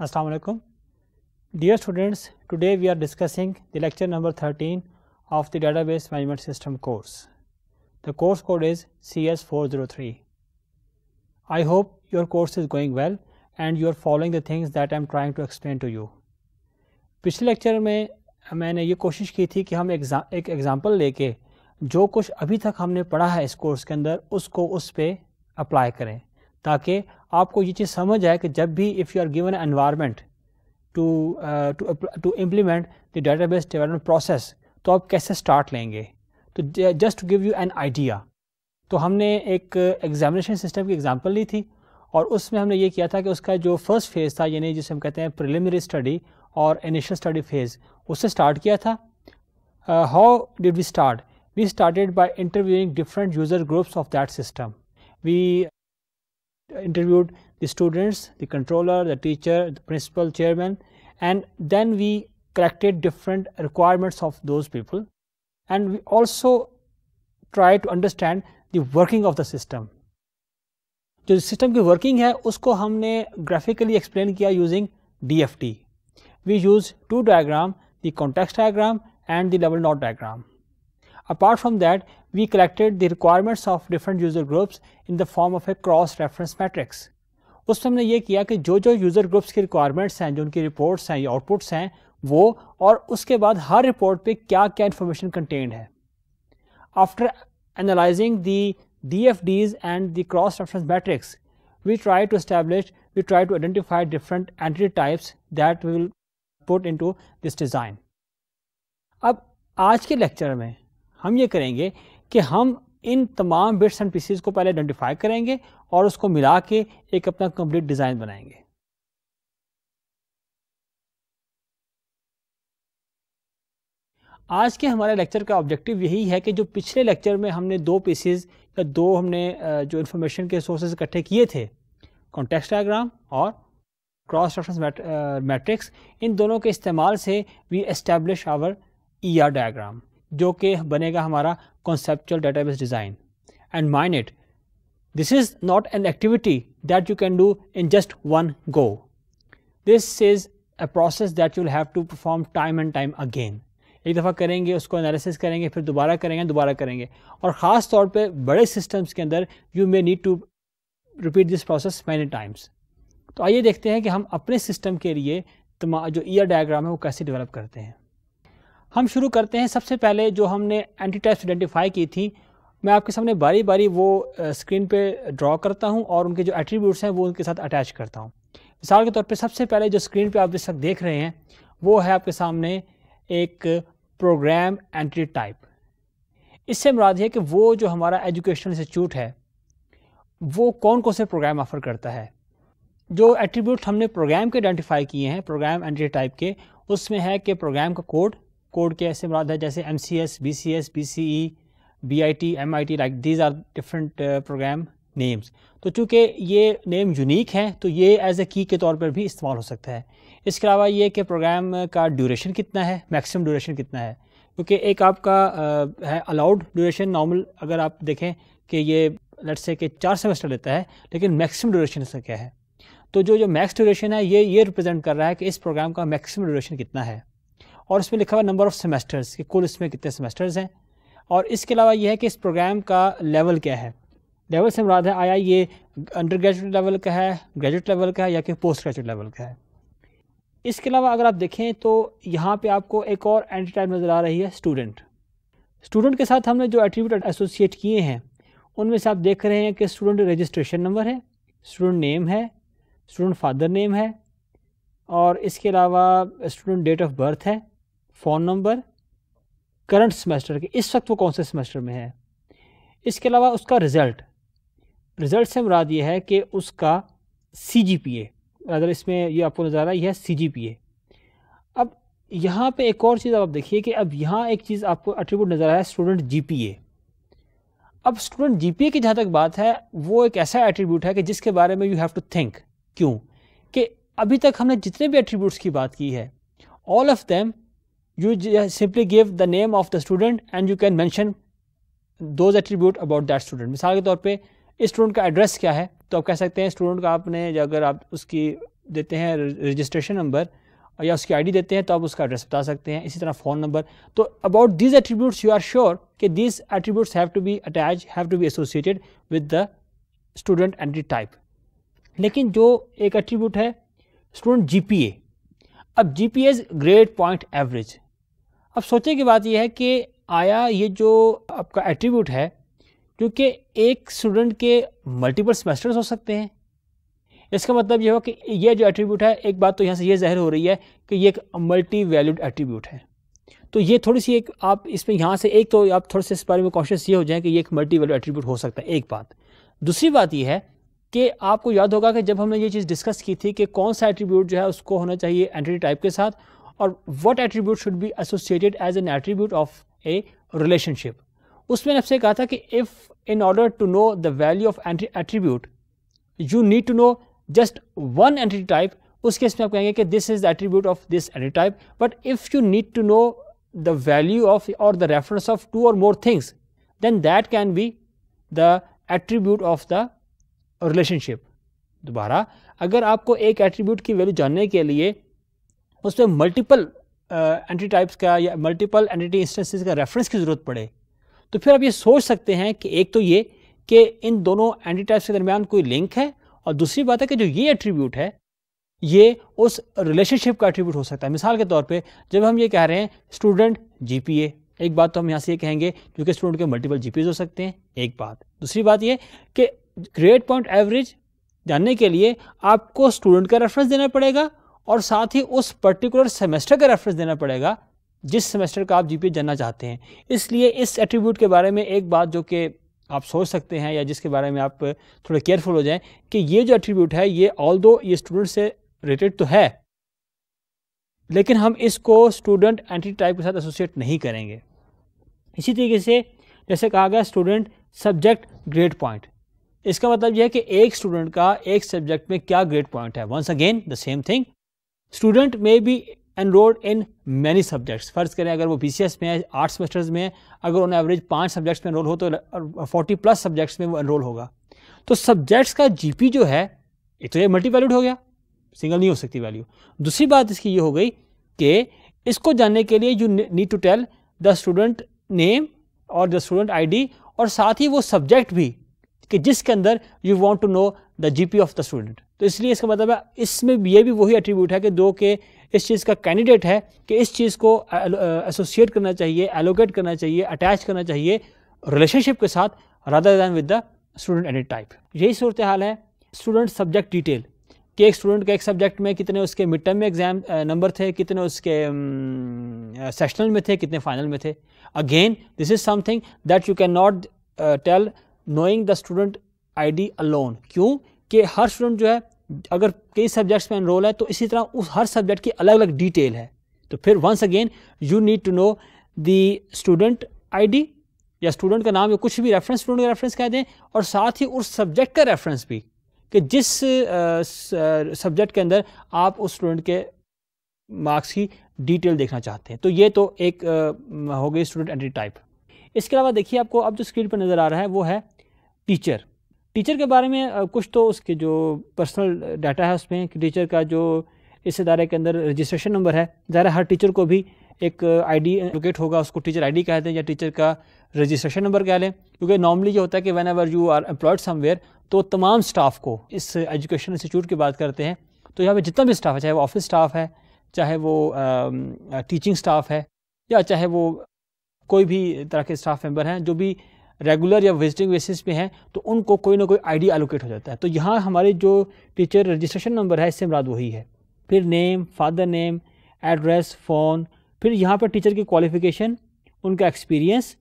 अस्सलाम वालेकुम dear students today we are discussing the lecture number 13 of the database management system course the course code is cs403 i hope your course is going well and you are following the things that i am trying to explain to you पिछले lecture में मैंने ये कोशिश की थी कि हम एग्जा, एक एग्ज़ाम्पल लेके जो कुछ अभी तक हमने पढ़ा है इस कोर्स के अंदर उसको उस पर अप्लाई करें ताकि आपको ये चीज़ समझ आए कि जब भी if you are given environment to to to implement the database development process तो आप कैसे स्टार्ट लेंगे तो just to give you an idea तो हमने एक एग्जामिनेशन सिस्टम की एग्जांपल ली थी और उसमें हमने ये किया था कि उसका जो फर्स्ट फेज़ था यानी जिसे हम कहते हैं प्रिलिमिनरी स्टडी और इनिशियल स्टडी फेज़ उससे स्टार्ट किया था how did we start we started by interviewing different user groups of that system we interviewed the students, the controller, the teacher, the principal, chairman and then we collected different requirements of those people and we also try to understand the working of the system. So the की working है उसको हमने graphically explain किया using D F T we use two diagram the context diagram and the level naught diagram Apart from that, we collected the requirements of different user groups in the form of a cross reference matrix. उसमें हमने ये किया कि जो जो user groups की requirements हैं जो उनकी रिपोर्ट्स हैं या आउटपुट्स हैं वो और उसके बाद हर रिपोर्ट पे क्या क्या इन्फॉर्मेशन कंटेंड है after analyzing the D F Ds and the cross reference matrix we try to establish, we try to identify different entity types that we will put into this design. अब आज के lecture में हम ये करेंगे कि हम इन तमाम बिट्स एंड पीसीज को पहले आइडेंटिफाई करेंगे और उसको मिला के एक अपना कंप्लीट डिज़ाइन बनाएंगे आज के हमारे लेक्चर का ऑब्जेक्टिव यही है कि जो पिछले लेक्चर में हमने दो पीसीज या दो हमने जो इन्फॉर्मेशन के सोर्सेज इकट्ठे किए थे कॉन्टेक्स्ट डायग्राम और क्रॉस रेफरेंस मैट्रिक्स इन दोनों के इस्तेमाल से we establish our E R diagram जो कि बनेगा हमारा conceptual database design and mind it this is not an activity that you can do in just one go this is a process that you have to perform time and time again एक दफ़ा करेंगे उसको analysis करेंगे फिर दोबारा करेंगे दोबारा करेंगे और ख़ास तौर पे बड़े सिस्टम्स के अंदर you may need to repeat this process many times तो आइए देखते हैं कि हम अपने सिस्टम के लिए जो ईयर डायग्राम है वो कैसे डेवलप करते हैं हम शुरू करते हैं सबसे पहले जो हमने एंटी टाइप्स आइडेंटिफाई की थी मैं आपके सामने बारी बारी वो स्क्रीन पे ड्रॉ करता हूँ और उनके जो एट्रीब्यूट्स हैं वो उनके साथ अटैच करता हूँ मिसाल के तौर पे सबसे पहले जो स्क्रीन पे आप जिस वक्त देख रहे हैं वो है आपके सामने एक प्रोग्राम एंट्री टाइप इससे मुराद है कि वो जो हमारा एजुकेशनल इंस्टीट्यूट है वो कौन कौन से प्रोग्राम ऑफर करता है जो एट्रीब्यूट हमने प्रोग्राम के आइडेंटिफाई किए हैं प्रोग्राम एंट्री टाइप के उसमें है कि प्रोग्राम का कोड कोड के ऐसे मुराद है जैसे M C S B C S B C E B I T M I T like these are different program names तो चूँकि ये नेम यूनिक हैं तो ये एज ए की के तौर पर भी इस्तेमाल हो सकता है इसके अलावा ये कि प्रोग्राम का ड्यूरेशन कितना है मैक्सिमम ड्यूरेशन कितना है क्योंकि एक आपका आ, uh, है अलाउड ड्यूरेशन नॉर्मल अगर आप देखें कि ये लट से कि चार सेमेस्टर लेता है लेकिन मैक्सिमम ड्यूरेशन इसका क्या है तो जो जो मैक्स ड्यूरेशन है ये ये रिप्रेजेंट कर रहा है कि इस प्रोग्राम का मैक्सिमम ड्यूरेशन कितना है और उसमें लिखा हुआ नंबर ऑफ़ सेमेस्टर्स कि कुल इसमें कितने सेमेस्टर्स हैं और इसके अलावा यह है कि इस प्रोग्राम का लेवल क्या है लेवल से मुराद है आया ये अंडर ग्रेजुएट लेवल का है ग्रेजुएट लेवल का है या कि पोस्ट ग्रेजुएट लेवल का है इसके अलावा अगर आप देखें तो यहाँ पे आपको एक और एंटी टाइप नज़र आ रही है स्टूडेंट स्टूडेंट के साथ हमने जो एट्रीब्यूट एसोसिएट किए हैं उनमें से आप देख रहे हैं कि स्टूडेंट रजिस्ट्रेशन नंबर है स्टूडेंट नेम है स्टूडेंट फादर नेम है और इसके अलावा स्टूडेंट डेट ऑफ बर्थ है फोन नंबर करंट सेमेस्टर के इस वक्त वो कौन से सेमेस्टर में है इसके अलावा उसका रिज़ल्ट रिज़ल्ट से मुराद ये है कि उसका सी जी पी ए अगर इसमें ये आपको नज़र आ रहा है यह सी जी पी ए अब यहाँ पे एक और चीज़ आप देखिए कि अब यहाँ एक चीज़ आपको अट्रीब्यूट नज़र आया स्टूडेंट जी पी ए अब स्टूडेंट जी पी ए की जहाँ तक बात है वो एक ऐसा एट्रीब्यूट है कि जिसके बारे में यू हैव टू थिंक क्यों कि अभी तक हमने जितने भी एट्रीब्यूट्स की बात की है all of them you simply give the name of the student and you can mention those attribute about that student मिसाल के तौर पे इस स्टूडेंट का एड्रेस क्या है तो आप कह सकते हैं स्टूडेंट का आपने अगर आप उसकी देते हैं रजिस्ट्रेशन नंबर या उसकी आईडी देते हैं तो आप उसका एड्रेस बता सकते हैं इसी तरह फ़ोन नंबर तो about these attributes you are sure कि these attributes have to be attach have to be associated with the student entity type लेकिन जो एक एट्रीब्यूट है स्टूडेंट जी अब जी ग्रेड पॉइंट एवरेज अब सोचने की बात यह है कि आया ये जो आपका एट्रीब्यूट है क्योंकि एक स्टूडेंट के मल्टीपल सेमेस्टर्स हो सकते हैं इसका मतलब यह हो कि ये जो एट्रीब्यूट है एक बात तो यहाँ से ये जाहिर हो रही है कि ये एक मल्टी वैल्यूड एट्रीब्यूट है तो ये थोड़ी सी एक आप इसमें यहाँ से एक तो आप थोड़े से इस बारे में कॉन्शियस ये हो जाए कि ये एक मल्टी वैल्यू एट्रीब्यूट हो सकता है एक बात दूसरी बात यह है कि आपको याद होगा कि जब हमने ये चीज़ डिस्कस की थी कि कौन सा एट्रीब्यूट जो है उसको होना चाहिए एंटिटी टाइप के साथ और what attribute should be associated as an attribute of a relationship उसमें आपसे कहा था कि if in order to know the value of attribute you need to know just one entity type उस केस में आप कहेंगे कि this is the attribute of this entity type but if you need to know the value of or the reference of two or more things then that can be the attribute of the relationship दोबारा अगर आपको एक attribute की value जानने के लिए उसमें multiple anti types का या मल्टीपल एंटिटी इंस्टेंसेस का रेफरेंस की ज़रूरत पड़े तो फिर आप ये सोच सकते हैं कि एक तो ये कि इन दोनों एंटी टाइप्स के दरमियान कोई लिंक है और दूसरी बात है कि जो ये एट्रीब्यूट है ये उस रिलेशनशिप का एट्रीब्यूट हो सकता है मिसाल के तौर पर जब हम ये कह रहे हैं स्टूडेंट जीपीए एक बात तो हम यहाँ से ये कहेंगे क्योंकि स्टूडेंट के मल्टीपल जीपीज हो सकते हैं एक बात दूसरी बात ये कि ग्रेड पॉइंट एवरेज जानने के लिए आपको स्टूडेंट का रेफरेंस देना पड़ेगा और साथ ही उस पर्टिकुलर सेमेस्टर का रेफरेंस देना पड़ेगा जिस सेमेस्टर का आप जी जानना चाहते हैं इसलिए इस एट्रीब्यूट के बारे में एक बात जो कि आप सोच सकते हैं या जिसके बारे में आप थोड़े केयरफुल हो जाएं कि ये जो एट्रीब्यूट है ये ऑल दो ये स्टूडेंट से रिलेटेड तो है लेकिन हम इसको स्टूडेंट एंटी टाइप के साथ एसोसिएट नहीं करेंगे इसी तरीके से जैसे कहा गया स्टूडेंट सब्जेक्ट ग्रेड पॉइंट इसका मतलब यह है कि एक स्टूडेंट का एक सब्जेक्ट में क्या ग्रेड पॉइंट है once again the same thing student में भी एनरोल्ड इन मैनी सब्जेक्ट्स फ़र्ज़ करें अगर वो बी सी एस में है आर्ट्स सेमेस्टर्स में है अगर उन्हें एवरेज पाँच सब्जेक्ट्स में एनरोल हो तो फोर्टी प्लस सब्जेक्ट्स में वो एनरोल होगा तो सब्जेक्ट्स का जी पी जो है एक तो ये मल्टी वैल्यूड हो गया सिंगल नहीं हो सकती वैल्यू दूसरी बात इसकी ये हो गई कि इसको जानने के लिए you need to tell the student name और द स्टूडेंट आई डी और साथ ही वो सब्जेक्ट भी कि जिसके अंदर you want to know the G P of the student तो इसलिए इसका मतलब है इसमें ये भी वही एट्रीब्यूट है कि दो के इस चीज़ का कैंडिडेट है कि इस चीज़ को एसोसिएट करना चाहिए एलोकेट करना चाहिए अटैच करना चाहिए रिलेशनशिप के साथ rather than with the student entity type यही सूरत हाल है स्टूडेंट सब्जेक्ट डिटेल कि एक स्टूडेंट का एक सब्जेक्ट में कितने उसके मिड टर्म में एग्जाम नंबर थे कितने उसके सेशनल में थे कितने फाइनल में थे again this is something that you can not tell knowing the student ID alone क्यों कि हर स्टूडेंट जो है अगर कई सब्जेक्ट्स में एनरोल है तो इसी तरह उस हर सब्जेक्ट की अलग अलग डिटेल है तो फिर once again you need to know the student ID या स्टूडेंट का नाम या कुछ भी रेफरेंस स्टूडेंट का रेफरेंस कह दें और साथ ही उस सब्जेक्ट का रेफरेंस भी कि जिस सब्जेक्ट के अंदर आप उस स्टूडेंट के मार्क्स की डिटेल देखना चाहते हैं तो ये तो एक हो गई स्टूडेंट एंट्री टाइप इसके अलावा देखिए आपको अब जो स्क्रीन पर नज़र आ रहा है वो है टीचर टीचर के बारे में कुछ तो उसके जो पर्सनल डाटा है उसमें कि टीचर का जो इस इदारे के अंदर रजिस्ट्रेशन नंबर है ज़रा हर टीचर को भी एक आईडी लोकेट होगा उसको टीचर आईडी कह दें या टीचर का रजिस्ट्रेशन नंबर कह लें क्योंकि नॉर्मली ये होता है कि whenever you are employed somewhere तो तमाम स्टाफ को इस एजुकेशन इंस्टीट्यूट की बात करते हैं तो यहाँ पर जितना भी स्टाफ है चाहे वो ऑफिस स्टाफ है चाहे वो टीचिंग स्टाफ है या चाहे वो कोई भी तरह के स्टाफ मेम्बर हैं जो भी रेगुलर या विजिटिंग बेसिस पे हैं तो उनको कोई ना कोई आईडी एलोकेट हो जाता है तो यहाँ हमारे जो टीचर रजिस्ट्रेशन नंबर है इससे मराद वही है फिर name father name address phone फिर यहाँ पर टीचर की क्वालिफिकेशन उनका एक्सपीरियंस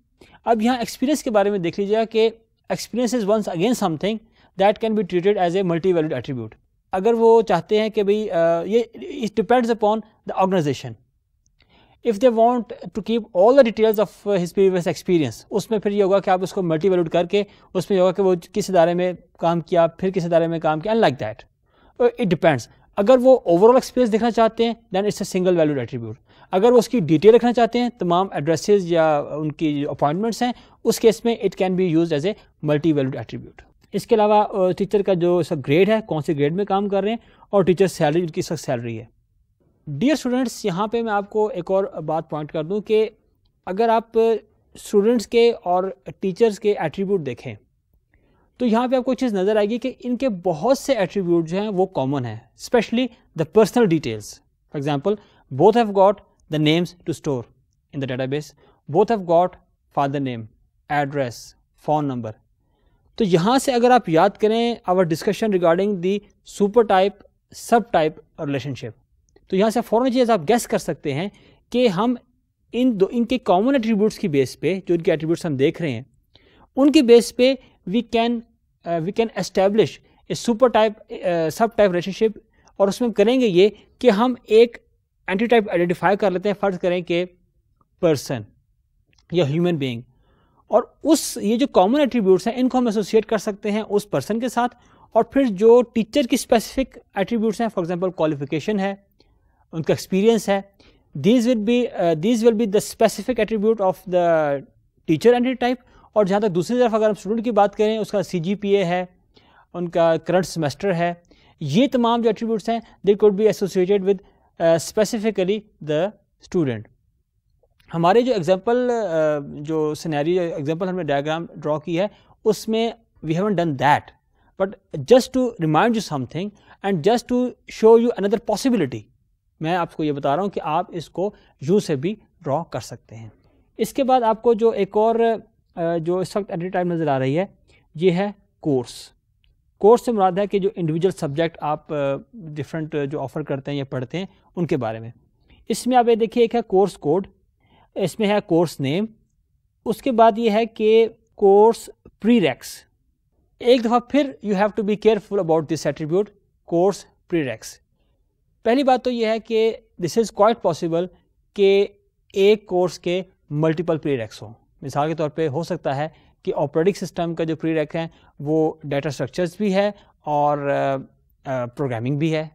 अब यहाँ एक्सपीरियंस के बारे में देख लीजिएगा कि experience is once again something that can be treated as a multi valued attribute अगर वो चाहते हैं कि भाई ये it depends upon the organisation if they want to keep all the details of his previous experience उसमें फिर ये होगा कि आप उसको मल्टी वैल्यूड करके उसमें ये होगा कि वो किस इदारे में काम किया फिर किस इदारे में काम किया लाइक दैट इट डिपेंड्स अगर वो ओवरऑल एक्सपीरियंस देखना चाहते हैं then it's a single valued attribute अगर वो उसकी डिटेल रखना चाहते हैं तमाम एड्रेसेस या उनकी अपॉइंटमेंट्स हैं उस केस में it can be use as a multi valued attribute इसके अलावा टीचर uh, का जो ग्रेड है कौन से ग्रेड में काम कर रहे हैं और टीचर सैलरी उनकी सख्त सैलरी है डियर स्टूडेंट्स यहाँ पे मैं आपको एक और बात पॉइंट कर दूँ कि अगर आप स्टूडेंट्स के और टीचर्स के एट्रीब्यूट देखें तो यहाँ पे आपको चीज़ नज़र आएगी कि इनके बहुत से एट्रीब्यूट जो हैं वो कॉमन है specially the personal details for example both have got the names to store in the base both have got father name address phone number तो यहाँ से अगर आप याद करें our discussion regarding the super type sub type relationship तो यहाँ से फ़ौरन चीज़ आप गैस कर सकते हैं कि हम इन दो इनके कॉमन एट्रीब्यूट्स की बेस पे जो इनके एट्रीब्यूट्स हम देख रहे हैं उनकी बेस पे we can we can establish a super type sub type relationship और उसमें करेंगे ये कि हम एक एंटी टाइप आइडेंटिफाई कर लेते हैं फ़र्ज करें कि पर्सन या ह्यूमन बींग और उस ये जो कॉमन एट्रीब्यूट्स हैं इनको हम एसोसिएट कर सकते हैं उस पर्सन के साथ और फिर जो टीचर की स्पेसिफिक एट्रीब्यूट्स हैं फॉर एग्जांपल क्वालिफिकेशन है उनका एक्सपीरियंस है these will be these will be the specific attribute of the teacher entity type और जहाँ तक दूसरी तरफ अगर हम स्टूडेंट की बात करें उसका सी जी पी ए है उनका करंट सेमेस्टर है ये तमाम जो एट्रीब्यूट्स हैं they could be associated with specifically the student हमारे जो एग्जांपल uh, जो सिनेरी एग्जांपल हमने डायग्राम ड्रॉ की है उसमें we haven't done that but just to remind you something and just to show you another possibility मैं आपको ये बता रहा हूँ कि आप इसको यू से भी ड्रॉ कर सकते हैं इसके बाद आपको जो एक और जो इस वक्त टाइम नज़र आ रही है ये है कोर्स कोर्स से मुराद है कि जो इंडिविजुअल सब्जेक्ट आप डिफरेंट जो ऑफ़र करते हैं या पढ़ते हैं उनके बारे में इसमें आप ये देखिए एक है कोर्स कोड इसमें है कोर्स नेम उसके बाद ये है कि कोर्स प्री रैक्स एक दफ़ा फिर you have to be careful about this attribute course prereqs पहली बात तो यह है कि दिस इज़ क्वाइट पॉसिबल कि एक कोर्स के मल्टीपल प्री रैक्स हों मिसाल के तौर पे हो सकता है कि ऑपरेटिंग सिस्टम का जो प्री रेक है वो डाटा स्ट्रक्चर्स भी है और प्रोग्रामिंग भी है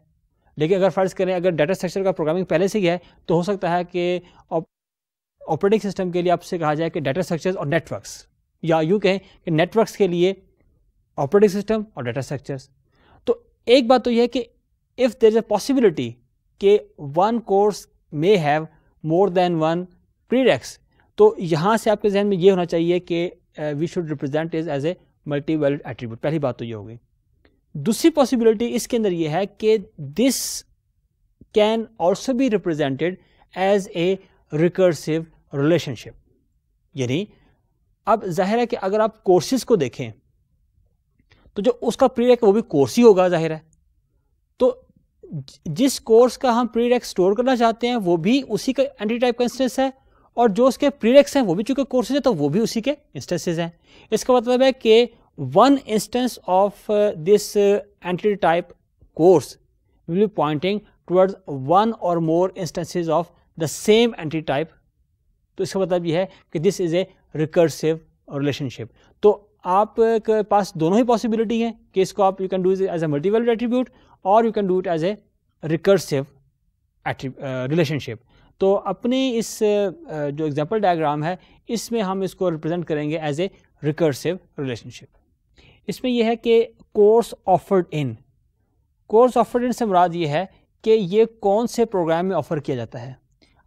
लेकिन अगर फ़र्ज़ करें अगर डाटा स्ट्रक्चर का प्रोग्रामिंग पहले से ही है तो हो सकता है कि ऑपरेटिंग सिस्टम के लिए आपसे कहा जाए कि डाटा स्ट्रक्चर्स और नेटवर्क्स या यूँ कहें कि नेटवर्क्स के लिए ऑपरेटिंग सिस्टम और डाटा स्ट्रक्चर्स तो एक बात तो यह है कि if there is a possibility कि one course may have more than one prereqs तो यहाँ से आपके जहन में ये होना चाहिए कि we should represent is as a multi valued attribute पहली बात तो ये होगी दूसरी पॉसिबिलिटी इसके अंदर ये है कि दिस कैन ऑल्सो भी represented as a recursive relationship यानी अब जाहिर है कि अगर आप कोर्सेज को देखें तो जो उसका प्रीरेक वो भी कोर्स ही होगा जाहिर है तो जिस कोर्स का हम प्री स्टोर करना चाहते हैं वो भी उसी का एंटी टाइप का इंस्टेंस है और जो उसके प्री रेक्स हैं वो भी चूंकि कोर्सेज है तो वो भी उसी के इंस्टेंसेज हैं इसका मतलब है कि one instance of this entity type course will be pointing towards one और more instances of the same entity type तो इसका मतलब ये है कि this is a recursive relationship तो आपके uh, पास दोनों ही पॉसिबिलिटी हैं कि इसको आप you can do as a multivalued attribute और you can do it as a recursive relationship तो अपनी इस uh, uh, जो एग्जाम्पल डायग्राम है इसमें हम इसको रिप्रेजेंट करेंगे एज ए रिकर्सिव रिलेशनशिप इसमें यह है कि course offered in course offered in से मुराद ये है कि ये कौन से प्रोग्राम में ऑफ़र किया जाता है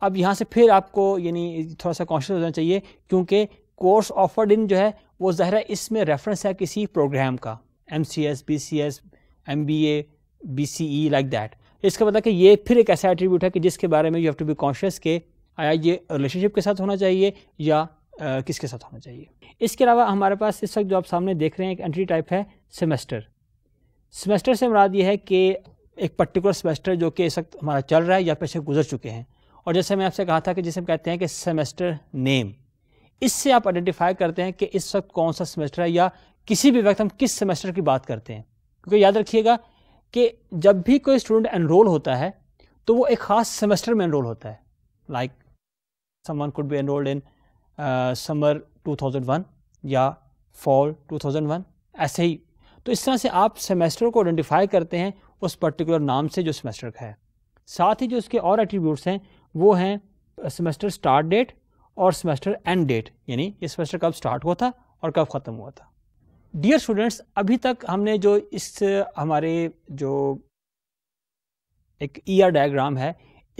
अब यहाँ से फिर आपको यानी थोड़ा सा कॉन्शियस होना चाहिए क्योंकि कोर्स ऑफर्ड इन जो है वो ज़ाहिर इसमें रेफरेंस है किसी प्रोग्राम का M C S B C S M B A B C E like that इसका मतलब कि ये फिर एक ऐसा एट्रीब्यूट है कि जिसके बारे में you have to be conscious के आया ये रिलेशनशिप के साथ होना चाहिए या आ, किसके साथ होना चाहिए इसके अलावा हमारे पास इस वक्त जो आप सामने देख रहे हैं एक एंट्री टाइप है सेमेस्टर सेमेस्टर से मुराद ये है कि एक पर्टिकुलर सेमेस्टर जो कि इस वक्त हमारा चल रहा है या पैसे गुजर चुके हैं और जैसे मैं आपसे कहा था कि जिसे हम कहते हैं कि सेमेस्टर नेम इससे आप आइडेंटिफाई करते हैं कि इस वक्त कौन सा सेमेस्टर है या किसी भी वक्त हम किस सेमेस्टर की बात करते हैं क्योंकि याद रखिएगा कि जब भी कोई स्टूडेंट एनरोल होता है तो वो एक ख़ास सेमेस्टर में एनरोल होता है like someone could be enrolled in summer 2001 या फॉल 2001 ऐसे ही तो इस तरह से आप सेमेस्टर को आइडेंटिफाई करते हैं उस पर्टिकुलर नाम से जो सेमेस्टर का है साथ ही जो उसके और एट्रीब्यूट्स हैं वो हैं सेमेस्टर स्टार्ट डेट और सेमेस्टर एंड डेट यानी ये सेमेस्टर कब स्टार्ट हुआ था और कब ख़त्म हुआ था डियर स्टूडेंट्स अभी तक हमने जो इस हमारे जो एक ई आर डायग्राम है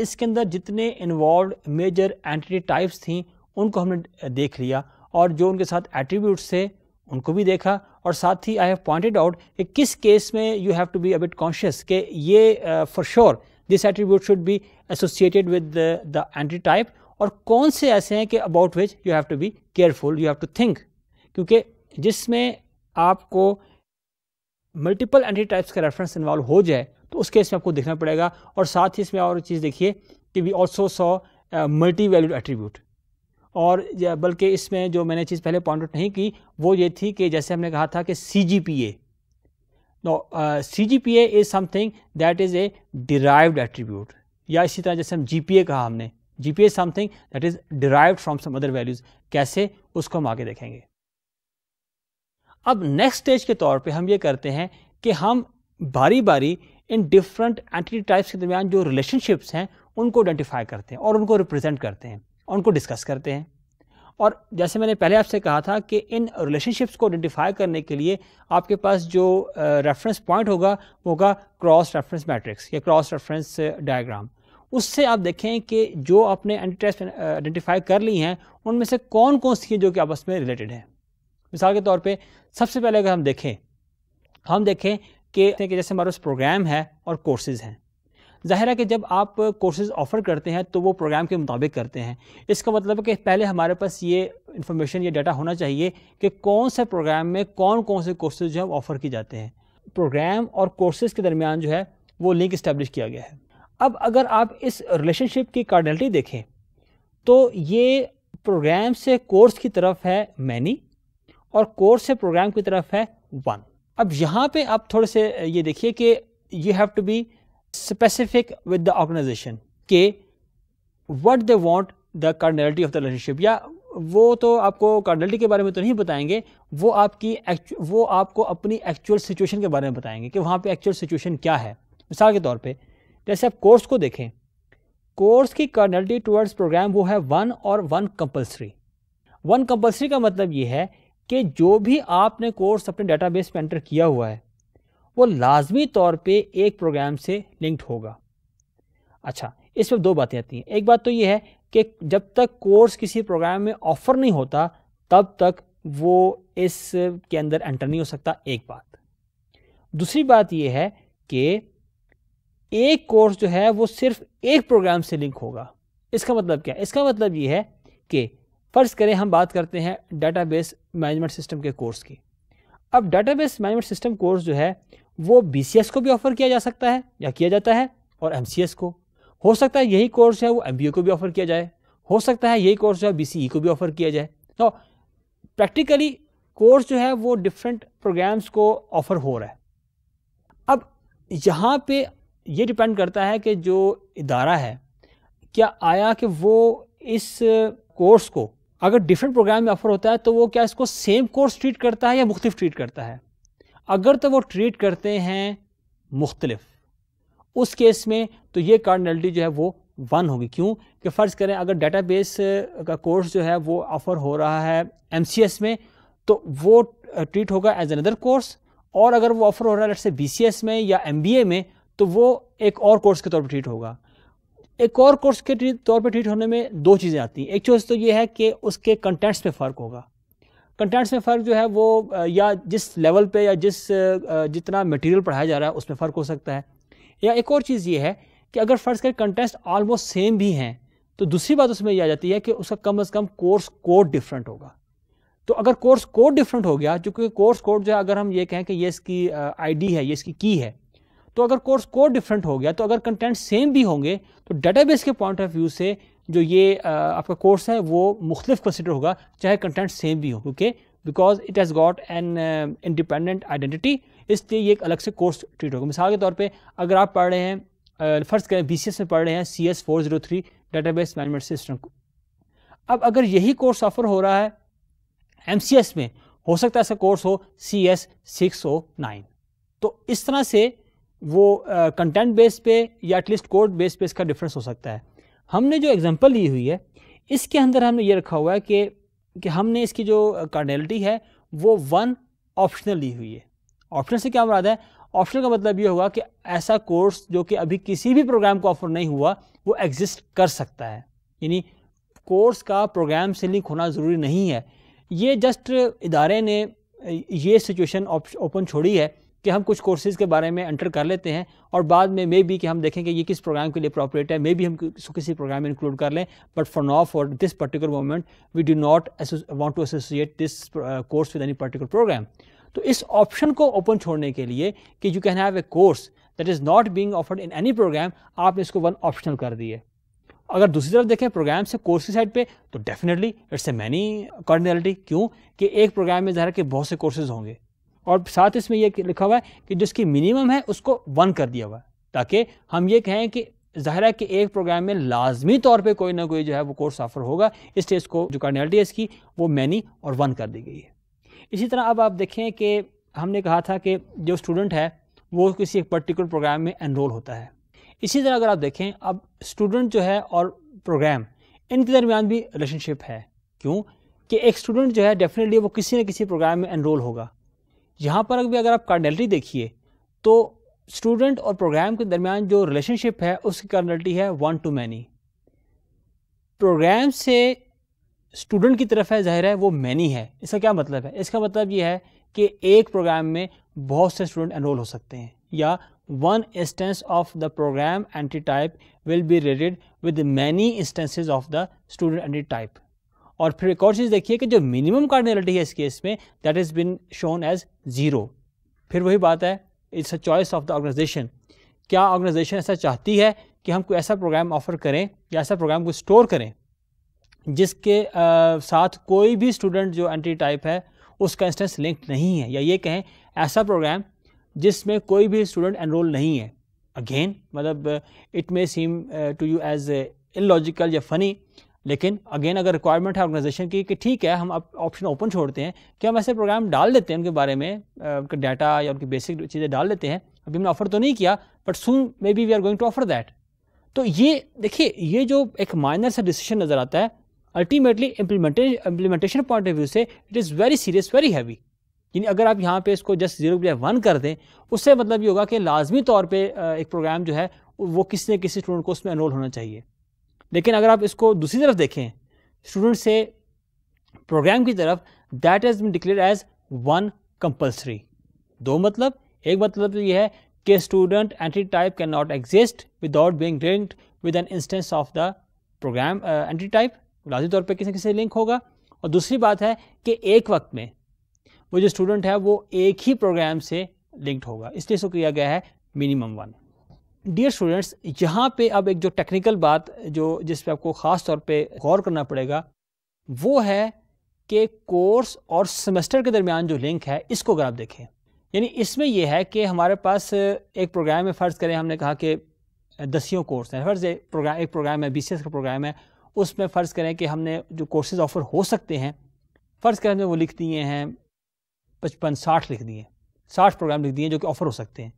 इसके अंदर जितने इन्वॉल्व मेजर एंटिटी टाइप्स थी उनको हमने देख लिया और जो उनके साथ एट्रीब्यूट्स थे उनको भी देखा और साथ ही आई हैव पॉइंटेड आउट कि किस केस में you have to be a bit conscious कि ये for sure this attribute should be associated with the entity type और कौन से ऐसे हैं कि about which you have to be careful you have to think क्योंकि जिसमें आपको मल्टीपल एंट्री टाइप्स का रेफरेंस इन्वॉल्व हो जाए तो उस केस में आपको देखना पड़ेगा और साथ ही इसमें और चीज़ देखिए कि we also saw multi valued attribute और बल्कि इसमें जो मैंने चीज़ पहले पॉइंट आउट नहीं की वो ये थी कि जैसे हमने कहा था कि C G P A C G P A is something that is a derived attribute या इसी तरह जैसे हम जी पी ए कहा हमने G P A something that is derived from some other values कैसे उसको हम आगे देखेंगे अब नेक्स्ट स्टेज के तौर पे हम ये करते हैं कि हम बारी बारी इन डिफरेंट एंटिटी टाइप्स के दरमियान जो रिलेशनशिप्स हैं उनको आइडेंटिफाई करते हैं और उनको रिप्रेजेंट करते हैं उनको डिस्कस करते हैं और जैसे मैंने पहले आपसे कहा था कि इन रिलेशनशिप्स को आइडेंटिफाई करने के लिए आपके पास जो रेफरेंस पॉइंट होगा वो होगा क्रॉस रेफरेंस मैट्रिक्स या क्रॉस रेफरेंस डायग्राम उससे आप देखें कि जो आपने एंटीटाइप्स आइडेंटिफाई कर ली हैं उनमें से कौन कौन सी हैं जो कि आपस में रिलेटेड हैं मिसाल के तौर पे सबसे पहले अगर हम देखें हम देखें कि जैसे हमारे पास प्रोग्राम है और कोर्सेज़ हैं ज़ाहिर है कि जब आप कोर्सेज़ ऑफ़र करते हैं तो वो प्रोग्राम के मुताबिक करते हैं इसका मतलब है कि पहले हमारे पास ये इन्फॉर्मेशन ये डाटा होना चाहिए कि कौन से प्रोग्राम में कौन कौन से कोर्सेज जो है ऑफ़र किए जाते हैं प्रोग्राम और कोर्सेज़ के दरमियान जो है वो लिंक इस्टेब्लिश किया गया है अब अगर आप इस रिलेशनशिप की कार्डनलिटी देखें तो ये प्रोग्राम से कोर्स की तरफ है मैनी और कोर्स से प्रोग्राम की तरफ है वन अब यहाँ पे आप थोड़े से ये देखिए कि you have to be specific with the organisation के what they want the cardinality of the relationship या वो तो आपको कार्डनलिटी के बारे में तो नहीं बताएंगे वो आपकी वो आपको अपनी एक्चुअल सिचुएशन के बारे में बताएंगे कि वहाँ पे एक्चुअल सिचुएशन क्या है मिसाल के तौर पे जैसे आप कोर्स को देखें कोर्स की कर्नैलिटी टूवर्ड्स प्रोग्राम वो है वन और वन कंपल्सरी वन कंपल्सरी का मतलब ये है कि जो भी आपने कोर्स अपने डेटाबेस में एंटर किया हुआ है वो लाजमी तौर पे एक प्रोग्राम से लिंक्ड होगा अच्छा इसमें दो बातें आती हैं एक बात तो ये है कि जब तक कोर्स किसी प्रोग्राम में ऑफ़र नहीं होता तब तक वो इस के अंदर एंटर नहीं हो सकता एक बात दूसरी बात यह है कि एक कोर्स जो है वो सिर्फ एक प्रोग्राम से लिंक होगा इसका मतलब क्या इसका मतलब ये है कि फ़र्ज़ करें हम बात करते हैं डाटा बेस मैनेजमेंट सिस्टम के कोर्स की अब data base management system course जो है वो बी को भी ऑफ़र किया जा सकता है या किया जाता है और एम को हो सकता है यही कोर्स है वो एम को भी ऑफ़र किया जाए हो सकता है यही कोर्स जो है बी e को भी ऑफ़र किया जाए तो प्रैक्टिकली कोर्स जो है वो डिफरेंट प्रोग्राम्स को ऑफ़र हो रहा है अब यहाँ पे ये डिपेंड करता है कि जो इदारा है क्या आया कि वो इस कोर्स को अगर डिफरेंट प्रोग्राम में ऑफर होता है तो वो क्या इसको सेम कोर्स ट्रीट करता है या मुख्तफ ट्रीट करता है अगर तो वो ट्रीट करते हैं मुख्तलफ उस केस में तो ये कार्डनलिटी जो है वो वन होगी क्यों कि फ़र्ज़ करें अगर बेस का कोर्स जो है वो ऑफ़र हो रहा है एम सी एस में तो वो ट्रीट होगा एज एन अनदर कोर्स और अगर वो ऑफ़र हो रहा है जैसे बी सी एस में या एम बी ए में तो वो एक और कोर्स के तौर पर ट्रीट होगा एक और कोर्स के तौर पर ट्रीट होने में दो चीज़ें आती हैं एक चीज़ तो ये है कि उसके कंटेंट्स में फ़र्क होगा कंटेंट्स में फ़र्क जो है वो या जिस लेवल पे या जिस जितना मटेरियल पढ़ाया जा रहा है उसमें फ़र्क हो सकता है या एक और चीज़ ये है कि अगर फ़र्ज़ कर कंटेंट्स ऑलमोस्ट सेम भी हैं तो दूसरी बात उसमें यह आ जाती है कि उसका कम अज़ कम कोर्स कोड डिफरेंट होगा तो अगर कोर्स कोड डिफरेंट हो गया चूँकि कोर्स कोड जो है अगर हम ये कहें कि ये इसकी आई है ये इसकी की है तो अगर कोर्स कोड डिफरेंट हो गया तो अगर कंटेंट सेम भी होंगे तो डेटाबेस के पॉइंट ऑफ व्यू से जो ये आ, आपका कोर्स है वो मुख्तफ कंसिडर होगा चाहे कंटेंट सेम भी हो क्योंकि because it has got an independent identity इसलिए ये एक अलग से कोर्स ट्रीट होगा मिसाल के तौर पर अगर आप पढ़ रहे हैं फ़र्ज़ करें बी में पढ़ रहे हैं C S four zero three database management system को अब अगर यही कोर्स ऑफर हो रहा है एम में हो सकता है ऐसा कोर्स हो C S six O nine तो इस तरह से वो कंटेंट बेस पे या एटलीस्ट कोड बेस पे इसका डिफरेंस हो सकता है हमने जो एग्जांपल ली हुई है इसके अंदर हमने ये रखा हुआ है कि कि हमने इसकी जो कार्डनैलिटी है वो वन ऑप्शनल ली हुई है ऑप्शन से क्या मुराद है ऑप्शन का मतलब ये हुआ कि ऐसा कोर्स जो कि अभी किसी भी प्रोग्राम को ऑफर नहीं हुआ वो एग्जिस्ट कर सकता है यानी कोर्स का प्रोग्राम से लिंक होना ज़रूरी नहीं है ये जस्ट इदारे ने ये सिचुएशन ओपन छोड़ी है कि हम कुछ कोर्सेज के बारे में एंटर कर लेते हैं और बाद में मे बी कि हम देखें कि ये किस प्रोग्राम के लिए प्रॉपरेट है मे बी हम किसी प्रोग्राम में इंक्लूड कर लें but for now for this particular moment we do not want to associate this course with any particular program तो इस ऑप्शन को ओपन छोड़ने के लिए कि you can have a course that is not being offered in any program आपने इसको one optional कर दिए अगर दूसरी तरफ देखें प्रोग्राम से कोर्स की साइड पे तो definitely it's a many cardinality क्यों कि एक प्रोग्राम में ज़ाहिर के बहुत से कोर्सेज होंगे और साथ इसमें यह लिखा हुआ है कि जिसकी मिनिमम है उसको वन कर दिया हुआ है ताकि हम ये कहें कि ज़ाहिर है कि एक प्रोग्राम में लाजमी तौर पे कोई ना कोई जो है वो कोर्स ऑफर होगा इसलिए इसको को जो कार्डिनलिटी है इसकी वो मैनी और वन कर दी गई है इसी तरह अब आप देखें कि हमने कहा था कि जो स्टूडेंट है वो किसी एक पर्टिकुलर प्रोग्राम में एनरोल होता है इसी तरह अगर आप देखें अब स्टूडेंट जो है और प्रोग्राम इनके दरमियान भी रिलेशनशिप है क्यों कि एक स्टूडेंट जो है डेफिनेटली वो किसी न किसी प्रोग्राम में एनरोल होगा यहाँ पर भी अगर आप कार्डनलिटी देखिए तो स्टूडेंट और प्रोग्राम के दरमियान जो रिलेशनशिप है उसकी कार्डनलिटी है वन टू मैनी प्रोग्राम से स्टूडेंट की तरफ है जाहिर है वो मैनी है इसका क्या मतलब है इसका मतलब ये है कि एक प्रोग्राम में बहुत से स्टूडेंट एनरोल हो सकते हैं या one instance of the program entity type will be related with many instances of the student entity type और फिर एक और चीज़ देखिए कि जो मिनिमम कार्डिनलिटी है इस केस में that is been shown as zero फिर वही बात है it's a choice of the organisation क्या ऑर्गेनाइजेशन ऐसा चाहती है कि हम कोई ऐसा प्रोग्राम ऑफर करें या ऐसा प्रोग्राम को स्टोर करें जिसके आ, साथ कोई भी स्टूडेंट जो एंट्री टाइप है उसका इंस्टेंस लिंक नहीं है या ये कहें ऐसा प्रोग्राम जिसमें कोई भी स्टूडेंट एनरोल नहीं है अगेन मतलब it may seem to you as illogical या फनी लेकिन अगेन अगर रिक्वायरमेंट है ऑर्गेनाइजेशन की कि ठीक है हम ऑप्शन ओपन छोड़ते हैं कि हम ऐसे प्रोग्राम डाल देते हैं उनके बारे में उनका डाटा या उनकी बेसिक चीज़ें डाल देते हैं अभी हमने ऑफर तो नहीं किया but soon maybe we are going to offer that तो ये देखिए ये जो एक माइनर सा डिसीजन नज़र आता है ultimately implementation point of view से it is very serious very heavy यानी अगर आप यहाँ पे इसको जस्ट जीरो बजाय वन कर दें उससे मतलब ये होगा कि लाजमी तौर पे एक प्रोग्राम जो है वो किसी न किसी स्टूडेंट को उसमें एनरोल होना चाहिए लेकिन अगर आप इसको दूसरी तरफ देखें स्टूडेंट से प्रोग्राम की तरफ that is been declared as one compulsory दो मतलब एक मतलब तो यह है कि student entity type can not exist without being linked with an instance of the program entity type लाजी तौर पर किसी किसी लिंक होगा और दूसरी बात है कि एक वक्त में वो जो स्टूडेंट है वो एक ही प्रोग्राम से लिंक्ड होगा इसलिए इसको किया गया है मिनिमम वन डियर स्टूडेंट्स यहाँ पे अब एक जो टेक्निकल बात जो जिस पे आपको ख़ास तौर पे गौर करना पड़ेगा वो है कि कोर्स और सेमेस्टर के दरमियान जो लिंक है इसको अगर आप देखें यानी इसमें यह है कि हमारे पास एक प्रोग्राम में फ़र्ज़ करें हमने कहा कि दसियों कोर्स हैं फ़र्ज़ प्रोग्राम एक प्रोग्राम है बी का प्रोग्राम है उसमें फ़र्ज़ करें कि हमने जो कोर्सेज़ ऑफ़र हो सकते हैं फ़र्ज़ करें हमने वो लिख दिए हैं पचपन साठ लिख दिए साठ प्रोग्राम लिख दिए जो कि ऑफ़र हो सकते हैं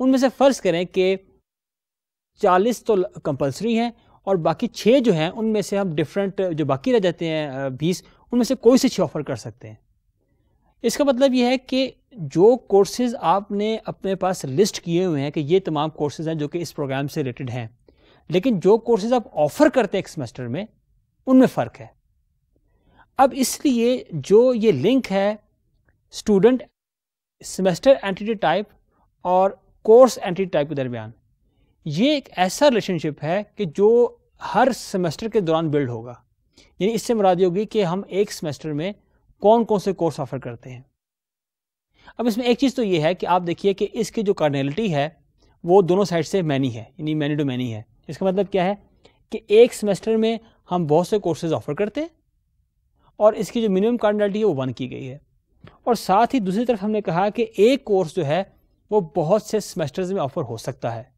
उनमें से फ़र्ज़ करें कि चालीस तो कंपलसरी हैं और बाकी छः जो हैं उनमें से हम डिफरेंट जो बाकी रह जाते हैं बीस उनमें से कोई से छः ऑफ़र कर सकते हैं इसका मतलब यह है कि जो कोर्सेज आपने अपने पास लिस्ट किए हुए हैं कि ये तमाम कोर्सेज हैं जो कि इस प्रोग्राम से रिलेटेड हैं लेकिन जो कोर्सेज आप ऑफ़र करते हैं एक सेमेस्टर में उनमें फ़र्क है अब इसलिए जो ये लिंक है स्टूडेंट सेमेस्टर एंटिटी टाइप और कोर्स एंटिटी टाइप के दरमियान ये एक ऐसा रिलेशनशिप है कि जो हर सेमेस्टर के दौरान बिल्ड होगा यानी इससे मुरादी होगी कि हम एक सेमेस्टर में कौन कौन से कोर्स ऑफर करते हैं अब इसमें एक चीज़ तो ये है कि आप देखिए कि इसकी जो कार्नैलिटी है वो दोनों साइड से मैनी है यानी मैनी टू मैनी है इसका मतलब क्या है कि एक सेमेस्टर में हम बहुत से कोर्सेज ऑफर करते हैं और इसकी जो मिनिमम कार्नैलिटी है वो वन की गई है और साथ ही दूसरी तरफ हमने कहा कि एक कोर्स जो है वो बहुत से सेमेस्टर्स में ऑफर हो सकता है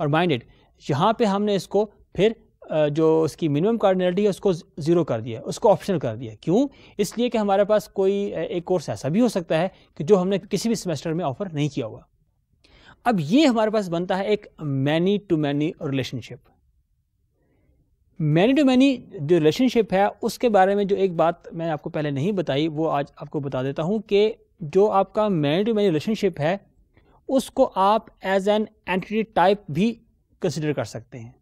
और माइंडेड यहाँ पे हमने इसको फिर जो उसकी मिनिमम कार्डिनलिटी है उसको ज़ीरो कर दिया उसको ऑप्शनल कर दिया क्यों इसलिए कि हमारे पास कोई एक कोर्स ऐसा भी हो सकता है कि जो हमने किसी भी सेमेस्टर में ऑफ़र नहीं किया हुआ अब ये हमारे पास बनता है एक many to many relationship many to many जो रिलेशनशिप है उसके बारे में जो एक बात मैंने आपको पहले नहीं बताई वो आज आपको बता देता हूँ कि जो आपका मैनी टू मैनी रिलेशनशिप है उसको आप एज एन एंटिटी टाइप भी कंसिडर कर सकते हैं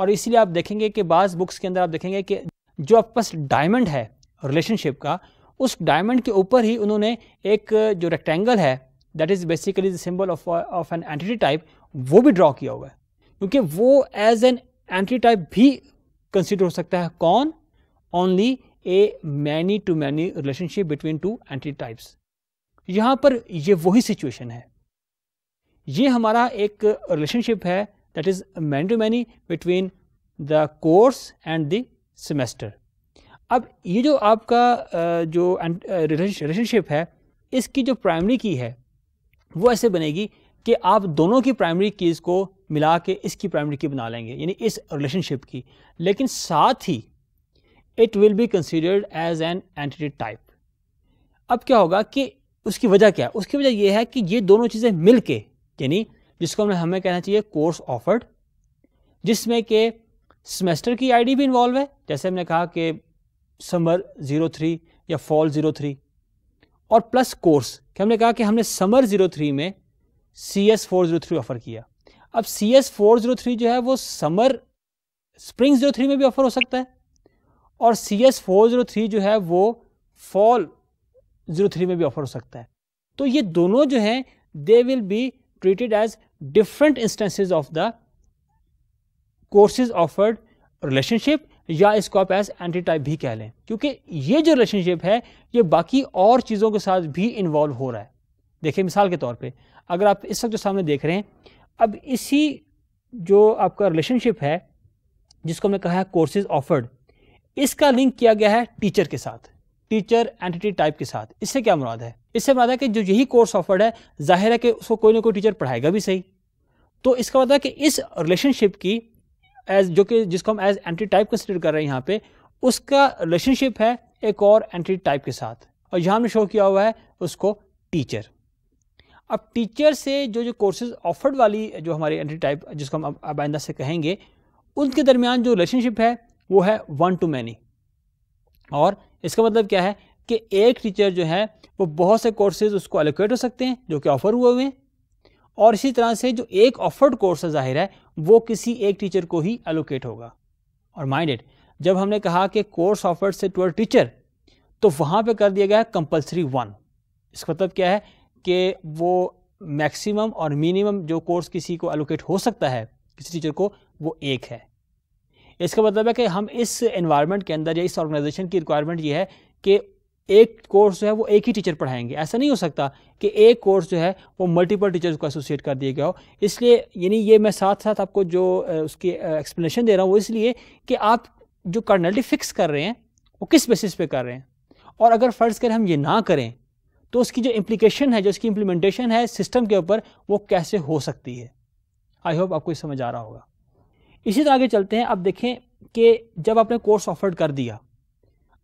और इसलिए आप देखेंगे कि बाज़ बुक्स के अंदर आप देखेंगे कि जो आपके पास डायमंड है रिलेशनशिप का उस डायमंड के ऊपर ही उन्होंने एक जो रेक्टेंगल है that is basically symbol of of an entity type वो भी ड्रॉ किया हुआ है क्योंकि वो एज एन एंटिटी टाइप भी कंसिडर हो सकता है कौन only a many to many relationship between two entity types यहां पर ये वही सिचुएशन है ये हमारा एक रिलेशनशिप है that is many to many between the course and the semester अब ये जो आपका जो रिलेशनशिप है इसकी जो प्राइमरी की है वो ऐसे बनेगी कि आप दोनों की प्राइमरी कीज़ को मिला के इसकी प्राइमरी की बना लेंगे यानी इस रिलेशनशिप की लेकिन साथ ही it will be considered as an entity type अब क्या होगा कि उसकी वजह क्या है उसकी वजह यह है कि ये दोनों चीज़ें मिल के यानी जिसको हमने हमें कहना चाहिए कोर्स ऑफर्ड जिसमें के सेमेस्टर की आईडी भी इन्वॉल्व है जैसे हमने कहा कि समर ज़ीरो थ्री या फॉल ज़ीरो थ्री और प्लस कोर्स कि हमने कहा कि हमने समर ज़ीरो थ्री में C S four zero three offer किया अब C S four zero three जो है वो समर स्प्रिंग ज़ीरो थ्री में भी ऑफ़र हो सकता है और C S four zero three जो है वो फॉल ज़ीरो थ्री में भी ऑफ़र हो सकता है तो ये दोनों जो हैं they will be treated as different instances of the courses offered relationship या इसको आप एज एंटी टाइप भी कह लें क्योंकि ये जो रिलेशनशिप है ये बाकी और चीज़ों के साथ भी इन्वॉल्व हो रहा है देखिए मिसाल के तौर पे अगर आप इस वक्त जो सामने देख रहे हैं अब इसी जो आपका रिलेशनशिप है जिसको हमने कहा है कोर्सेज ऑफर्ड इसका लिंक किया गया है टीचर के साथ टीचर एंटिटी टाइप के साथ इससे क्या मुराद है इससे मुराद है कि जो यही कोर्स ऑफर्ड है जाहिर है कि उसको कोई ना कोई टीचर पढ़ाएगा भी सही तो इसका मतलब है कि इस रिलेशनशिप की एज जो कि जिसको हम एज एंटी टाइप कंसिडर कर रहे हैं यहाँ पे उसका रिलेशनशिप है एक और एंटी टाइप के साथ और यहाँ हमने शो किया हुआ है उसको टीचर अब टीचर से जो जो कोर्सेज ऑफर्ड वाली जो हमारी एंट्री टाइप जिसको हम आइंदा से कहेंगे उनके दरमियान जो रिलेशनशिप है वो है वन टू मैनी और इसका मतलब क्या है कि एक टीचर जो है वो बहुत से कोर्सेज उसको एलोकेट हो सकते हैं जो कि ऑफ़र हुए हुए हैं और इसी तरह से जो एक ऑफर्ड कोर्स जाहिर है वो किसी एक टीचर को ही एलोकेट होगा और माइंडेड जब हमने कहा कि कोर्स ऑफर्ड से ट्वेल्व टीचर तो वहाँ पे कर दिया गया है कंपल्सरी वन इसका मतलब क्या है कि वो मैक्सिमम और मिनिमम जो कोर्स किसी को एलोकेट हो सकता है किसी टीचर को वो एक है इसका मतलब है कि हम इस एनवायरनमेंट के अंदर या इस ऑर्गेनाइजेशन की रिक्वायरमेंट ये है कि एक कोर्स जो है वो एक ही टीचर पढ़ाएंगे ऐसा नहीं हो सकता कि एक कोर्स जो है वो मल्टीपल टीचर्स को एसोसिएट कर दिया गया हो इसलिए यानी ये मैं साथ साथ आपको जो उसकी एक्सप्लेनेशन दे रहा हूँ वो इसलिए कि आप जो कर्नलिटी फिक्स कर रहे हैं वो किस बेसिस पे कर रहे हैं और अगर फ़र्ज़ करें हम ये ना करें तो उसकी जो इम्प्लीकेशन है जो उसकी इम्प्लीमेंटेशन है सिस्टम के ऊपर वो कैसे हो सकती है आई होप आपको समझ आ रहा होगा इसी तरह आगे चलते हैं अब देखें कि जब आपने कोर्स ऑफर्ड कर दिया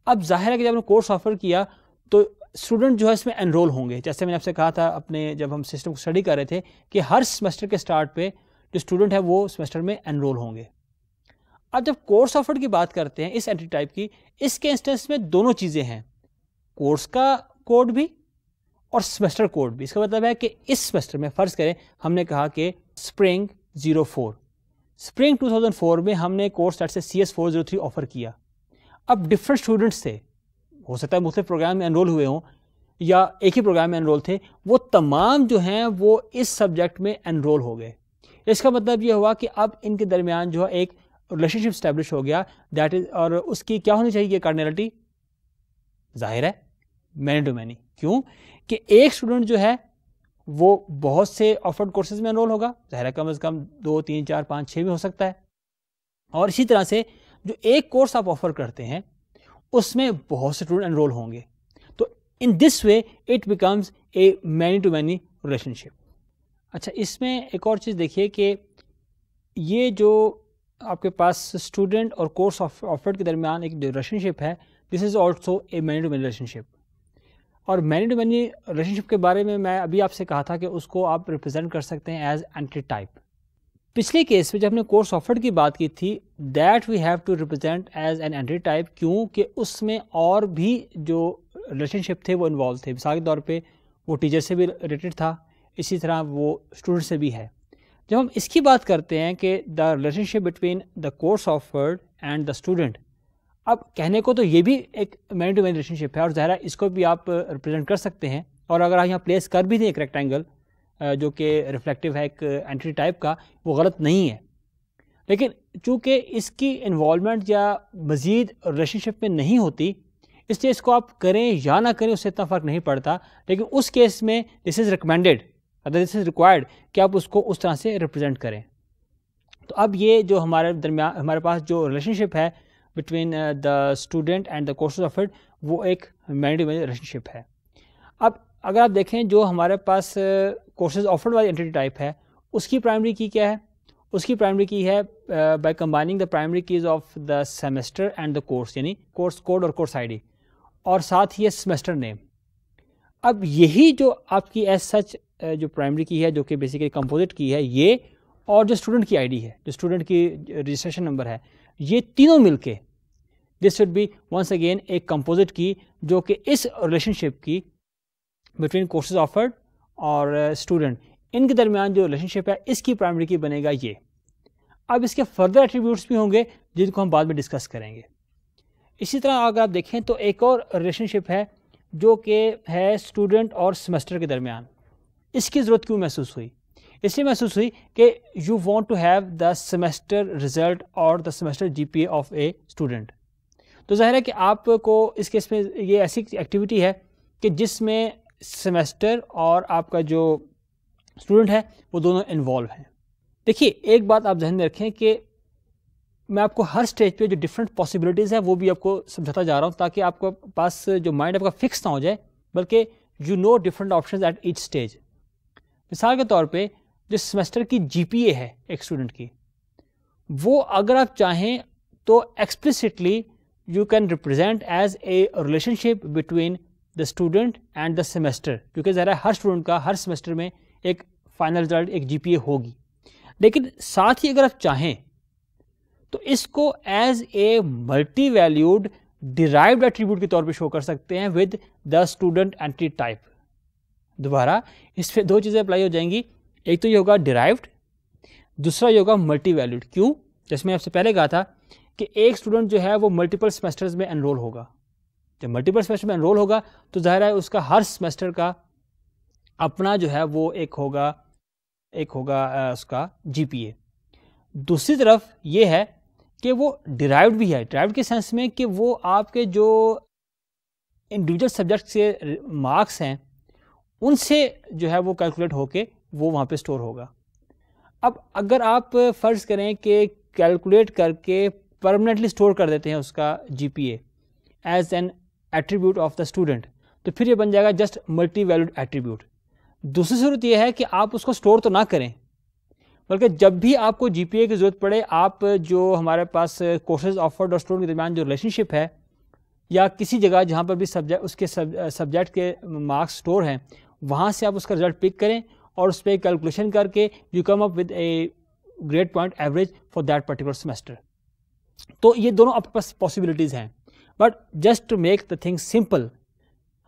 अब जाहिर है कि जब आपने कोर्स ऑफर किया तो स्टूडेंट जो है इसमें एनरोल होंगे जैसे मैंने आपसे कहा था अपने जब हम सिस्टम को स्टडी कर रहे थे कि हर सेमेस्टर के स्टार्ट पे जो स्टूडेंट है वो सेमेस्टर में एनरोल होंगे अब जब कोर्स ऑफर की बात करते हैं इस एंट्री टाइप की इसके इंस्टेंस में दोनों चीज़ें हैं कोर्स का कोड भी और सेमेस्टर कोड भी इसका मतलब है कि इस सेमेस्टर में फ़र्ज़ करें हमने कहा कि स्प्रिंग ज़ीरो फोर स्प्रिंग 2004 में हमने कोर्स सेट से C S four zero three offer किया अब डिफरेंट स्टूडेंट्स थे हो सकता है मुख्तु प्रोग्राम में एनरोल हुए हों या एक ही प्रोग्राम में एनरोल थे वो तमाम जो हैं वो इस सब्जेक्ट में एनरोल हो गए इसका मतलब ये हुआ कि अब इनके दरमियान जो है एक रिलेशनशिप स्टैब्लिश हो गया दैट इज और उसकी क्या होनी चाहिए कार्डनलिटी जाहिर है मैनी टू मैनी क्यों कि एक स्टूडेंट जो है वो बहुत से ऑफर्ड कोर्सेज में एनरोल होगा ज़ाहिर कम अज़ कम दो तीन चार पाँच छः भी हो सकता है और इसी तरह से जो एक कोर्स आप ऑफ़र करते हैं उसमें बहुत से स्टूडेंट एनरोल होंगे तो in this way it becomes a many to many relationship अच्छा इसमें एक और चीज़ देखिए कि ये जो आपके पास स्टूडेंट और कोर्स ऑफर्ड के दरमियान एक रिलेशनशिप है this is also a many to many relationship और मैनी टू मैनी रिलेशनशिप के बारे में मैं अभी आपसे कहा था कि उसको आप रिप्रेजेंट कर सकते हैं एज एंट्री टाइप पिछले केस में जब हमने कोर्स ऑफर्ड की बात की थी that we have to represent as an entity type क्योंकि उसमें और भी जो रिलेशनशिप थे वो इन्वॉल्व थे मिसाल के तौर पर वो टीचर से भी रिलेटेड था इसी तरह वो स्टूडेंट से भी है जब हम इसकी बात करते हैं कि the relationship between the course offered and the student अब कहने को तो ये भी एक मैन टू मैन रिलेशनशिप है और ज़ाहरा इसको भी आप रिप्रेजेंट कर सकते हैं और अगर आप यहाँ प्लेस कर भी दें एक रेक्टेंगल जो कि रिफ्लेक्टिव है एक एंट्री टाइप का वो गलत नहीं है लेकिन चूँकि इसकी इन्वॉलमेंट या मज़ीद रिलेशनशिप में नहीं होती इसलिए इसको आप करें या ना करें उससे इतना फ़र्क नहीं पड़ता लेकिन उस केस में this is recommended other this is required कि आप उसको उस तरह से रिप्रेजेंट करें तो अब ये जो हमारे दरमियान हमारे पास जो रिलेशनशिप है between the student and the courses offered वो एक मैरिड रिलेशनशिप है अब अगर आप देखें जो हमारे पास कोर्सेज ऑफर्ड वाली एंटिटी टाइप है उसकी प्राइमरी की क्या है उसकी प्राइमरी की है by combining the primary keys of the semester and the course यानी कोर्स कोड और कोर्स आईडी और साथ ही है सेमेस्टर नेम अब यही जो आपकी एज सच uh, जो प्राइमरी की है जो कि बेसिकली कंपोजिट की है ये और जो स्टूडेंट की आईडी है जो स्टूडेंट की रजिस्ट्रेशन नंबर है ये तीनों मिलके this should be once again एक कंपोजिट की जो कि इस रिलेशनशिप की बिटवीन कोर्सेज ऑफर्ड और स्टूडेंट uh, इनके दरमियान जो रिलेशनशिप है इसकी प्राइमरी की बनेगा ये अब इसके फर्दर एट्रीब्यूट्स भी होंगे जिनको हम बाद में डिस्कस करेंगे इसी तरह अगर आप देखें तो एक और रिलेशनशिप है जो कि है स्टूडेंट और सेमेस्टर के दरमियान इसकी ज़रूरत क्यों महसूस हुई इसलिए महसूस हुई कि you want to have the semester result और the semester G P of a student तो ज़ाहिर है कि आपको इस केस में ये ऐसी एक्टिविटी है कि जिसमें सेमेस्टर और आपका जो स्टूडेंट है वो दोनों इन्वॉल्व हैं देखिए एक बात आप जहन में रखें कि मैं आपको हर स्टेज पे जो डिफरेंट पॉसिबिलिटीज़ हैं वो भी आपको समझाता जा रहा हूँ ताकि आपको पास जो माइंड आपका फिक्स ना हो जाए बल्कि you know different option at each stage मिसाल के तौर पर जो सेमेस्टर की जी है एक स्टूडेंट की वो अगर आप चाहें तो explicitly you can represent as a relationship between the student and the semester क्योंकि ज़रा हर स्टूडेंट का हर सेमेस्टर में एक फाइनल रिजल्ट एक जीपीए होगी लेकिन साथ ही अगर आप चाहें तो इसको as a multi valued derived attribute के तौर पे शो कर सकते हैं with the student entity type दोबारा इस पर दो चीज़ें अप्लाई हो जाएंगी एक तो ये होगा डिराइव्ड दूसरा ये होगा मल्टी वैल्यूड क्यों जैसे मैंने आपसे पहले कहा था कि एक स्टूडेंट जो है वो मल्टीपल सेमेस्टर्स में एनरोल होगा जब मल्टीपल सेमेस्टर में एनरोल होगा तो ज़ाहिर है उसका हर सेमेस्टर का अपना जो है वो एक होगा एक होगा उसका जीपीए दूसरी तरफ ये है कि वो डिराइव्ड भी है डिराइव्ड के सेंस में कि वो आपके जो इंडिविजुअल सब्जेक्ट से मार्क्स हैं उनसे जो है वो कैलकुलेट होके वो वहाँ पे स्टोर होगा अब अगर आप फ़र्ज़ करें कि कैलकुलेट करके परमानेंटली स्टोर कर देते हैं उसका G P as an attribute of the student तो फिर ये बन जाएगा जस्ट मल्टी वैल्यूड एट्रीब्यूट दूसरी जरूरत यह है कि आप उसको स्टोर तो ना करें बल्कि जब भी आपको जी की ज़रूरत पड़े आप जो हमारे पास कोर्सेज ऑफर्ड और स्टूडेंट के दरमियान जो रिलेशनशिप है या किसी जगह जहाँ पर भी सब्जेक्ट उसके सब्जेक्ट के मार्क्स स्टोर हैं वहाँ से आप उसका रिजल्ट पिक करें और उस पर कैलकुलेशन करके you come up with a great point average for that particular semester तो ये दोनों आपके पास पॉसिबिलिटीज़ हैं but just to make the thing simple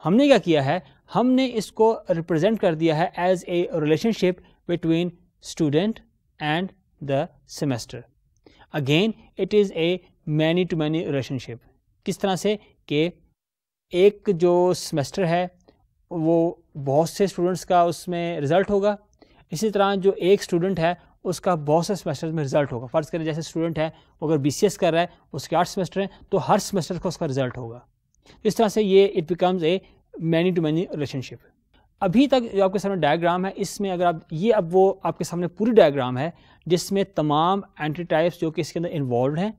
हमने क्या किया है हमने इसको रिप्रेजेंट कर दिया है as a relationship between student and the semester again it is a many to many relationship किस तरह से कि एक जो सेमेस्टर है वो बहुत से स्टूडेंट्स का उसमें रिज़ल्ट होगा इसी तरह जो एक स्टूडेंट है उसका बहुत से सेमेस्टर में रिजल्ट होगा फ़र्ज़ करें जैसे स्टूडेंट है वो अगर बी कर रहा है उसके आठ सेमेस्टर हैं तो हर सेमेस्टर का उसका रिजल्ट होगा इस तरह से ये it becomes a many to many relationship अभी तक जो आपके सामने डायग्राम है इसमें अगर आप ये अब वो आपके सामने पूरी डायग्राम है जिसमें तमाम एंट्री टाइप्स जो कि इसके अंदर इन्वॉल्व हैं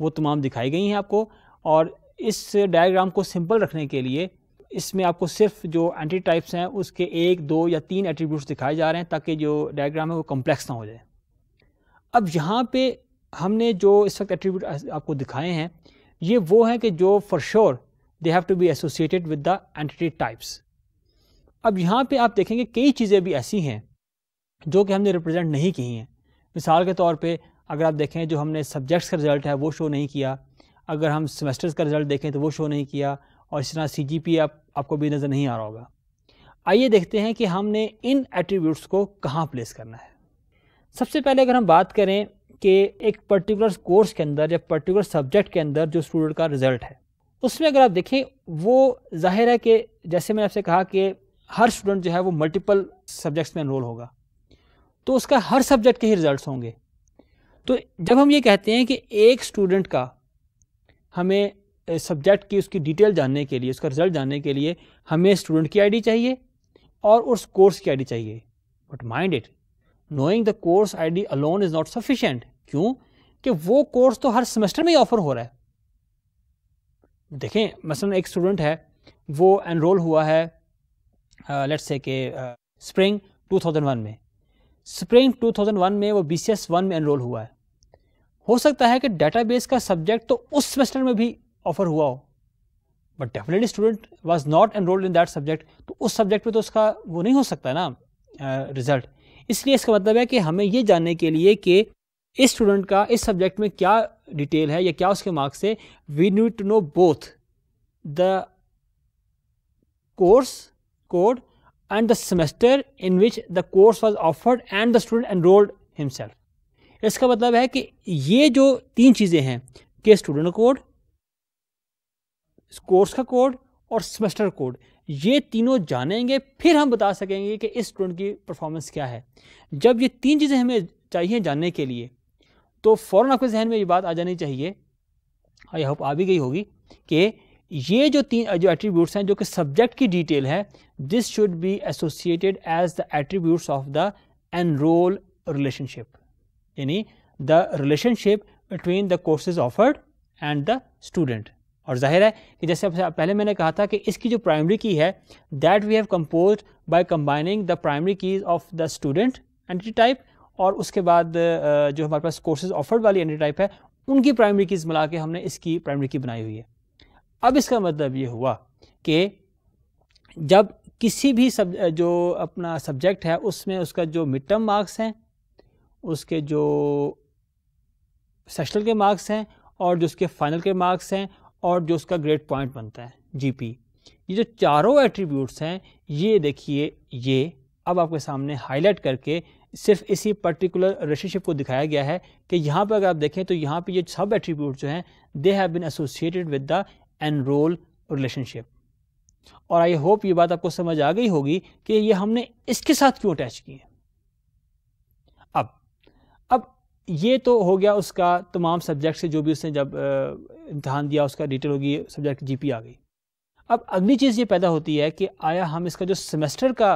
वो तमाम दिखाई गई हैं आपको और इस डायग्राम को सिंपल रखने के लिए इसमें आपको सिर्फ जो एंटी टाइप्स हैं उसके एक दो या तीन एट्रीब्यूट्स दिखाए जा रहे हैं ताकि जो डायग्राम है वो कम्प्लेक्स ना हो जाए अब यहाँ पे हमने जो इस वक्त एट्रीब्यूट आपको दिखाए हैं ये वो हैं कि जो for sure they have to be associated with the entity types अब यहाँ पे आप देखेंगे कई चीज़ें भी ऐसी हैं जो कि हमने रिप्रेजेंट नहीं की हैं मिसाल के तौर पे अगर आप देखें जो हमने सब्जेक्ट्स का रिज़ल्ट है वो शो नहीं किया अगर हम सेमेस्टर्स का रिज़ल्ट देखें तो वो शो नहीं किया और इस तरह सी जी आप आपको भी नज़र नहीं आ रहा होगा आइए देखते हैं कि हमने इन एट्रीब्यूट्स को कहाँ प्लेस करना है सबसे पहले अगर हम बात करें कि एक पर्टिकुलर कोर्स के अंदर या पर्टिकुलर सब्जेक्ट के अंदर जो स्टूडेंट का रिजल्ट है उसमें अगर आप देखें वो जाहिर है कि जैसे मैंने आपसे कहा कि हर स्टूडेंट जो है वो मल्टीपल सब्जेक्ट्स में एनरोल होगा तो उसका हर सब्जेक्ट के ही रिजल्ट्स होंगे तो जब हम ये कहते हैं कि एक स्टूडेंट का हमें सब्जेक्ट की उसकी डिटेल जानने के लिए उसका रिजल्ट जानने के लिए हमें स्टूडेंट की आईडी चाहिए और उस कोर्स की आईडी चाहिए but mind it knowing the course ID alone is not sufficient क्यों कि वो कोर्स तो हर सेमेस्टर में ही ऑफर हो रहा है देखें मसलन एक स्टूडेंट है वो एनरोल हुआ है लेट्स से के स्प्रिंग 2001 में स्प्रिंग 2001 में वो बी सी एस वन में एनरोल हुआ है हो सकता है कि डेटाबेस का सब्जेक्ट तो उस सेमेस्टर में भी ऑफर हुआ हो but definitely student was not enrolled in that subject तो उस सब्जेक्ट में तो उसका वो नहीं हो सकता ना रिजल्ट इसलिए इसका मतलब है कि हमें ये जानने के लिए कि इस स्टूडेंट का इस सब्जेक्ट में क्या डिटेल है या क्या उसके मार्क्स है we need to know both the course code and the semester in which the course was offered and the student enrolled himself इसका मतलब है कि ये जो तीन चीज़ें हैं कि स्टूडेंट कोड कोर्स का कोड और सेमेस्टर कोड ये तीनों जानेंगे फिर हम बता सकेंगे कि इस स्टूडेंट की परफॉर्मेंस क्या है जब ये तीन चीज़ें हमें चाहिए जानने के लिए तो फ़ौर आपके जहन में ये बात आ जानी चाहिए आई होप आ भी गई होगी कि ये जो तीन जो एट्रीब्यूट्स हैं जो कि सब्जेक्ट की डिटेल है this should be associated as the attributes of the enrol relationship यानी the relationship between the courses offered and the student और जाहिर है कि जैसे पहले मैंने कहा था कि इसकी जो प्राइमरी की है that we have compose by combining the primary keys of the student entity type और उसके बाद जो हमारे पास कोर्सेज ऑफर्ड वाली एंटी टाइप है उनकी प्राइमरी कीज मिला के हमने इसकी प्राइमरी की बनाई हुई है अब इसका मतलब ये हुआ कि जब किसी भी सब जो अपना सब्जेक्ट है उसमें उसका जो मिड टर्म मार्क्स हैं उसके जो सेशनल के मार्क्स हैं और जो उसके फाइनल के मार्क्स हैं और जो उसका ग्रेड पॉइंट बनता है जी ये जो चारों एट्रीब्यूट्स हैं ये देखिए ये अब आपके सामने हाईलाइट करके सिर्फ इसी पर्टिकुलर रिलेशनशिप को दिखाया गया है कि यहाँ पर अगर आप देखें तो यहाँ पे ये सब एट्रीब्यूट जो हैं they have been associated with the enrol relationship और आई होप ये बात आपको समझ आ गई होगी कि ये हमने इसके साथ क्यों अटैच की है ये तो हो गया उसका तमाम सब्जेक्ट से जो भी उसने जब इम्तहान दिया उसका डिटेल होगी सब्जेक्ट की पी आ गई अब अगली चीज़ ये पैदा होती है कि आया हम इसका जो सेमेस्टर का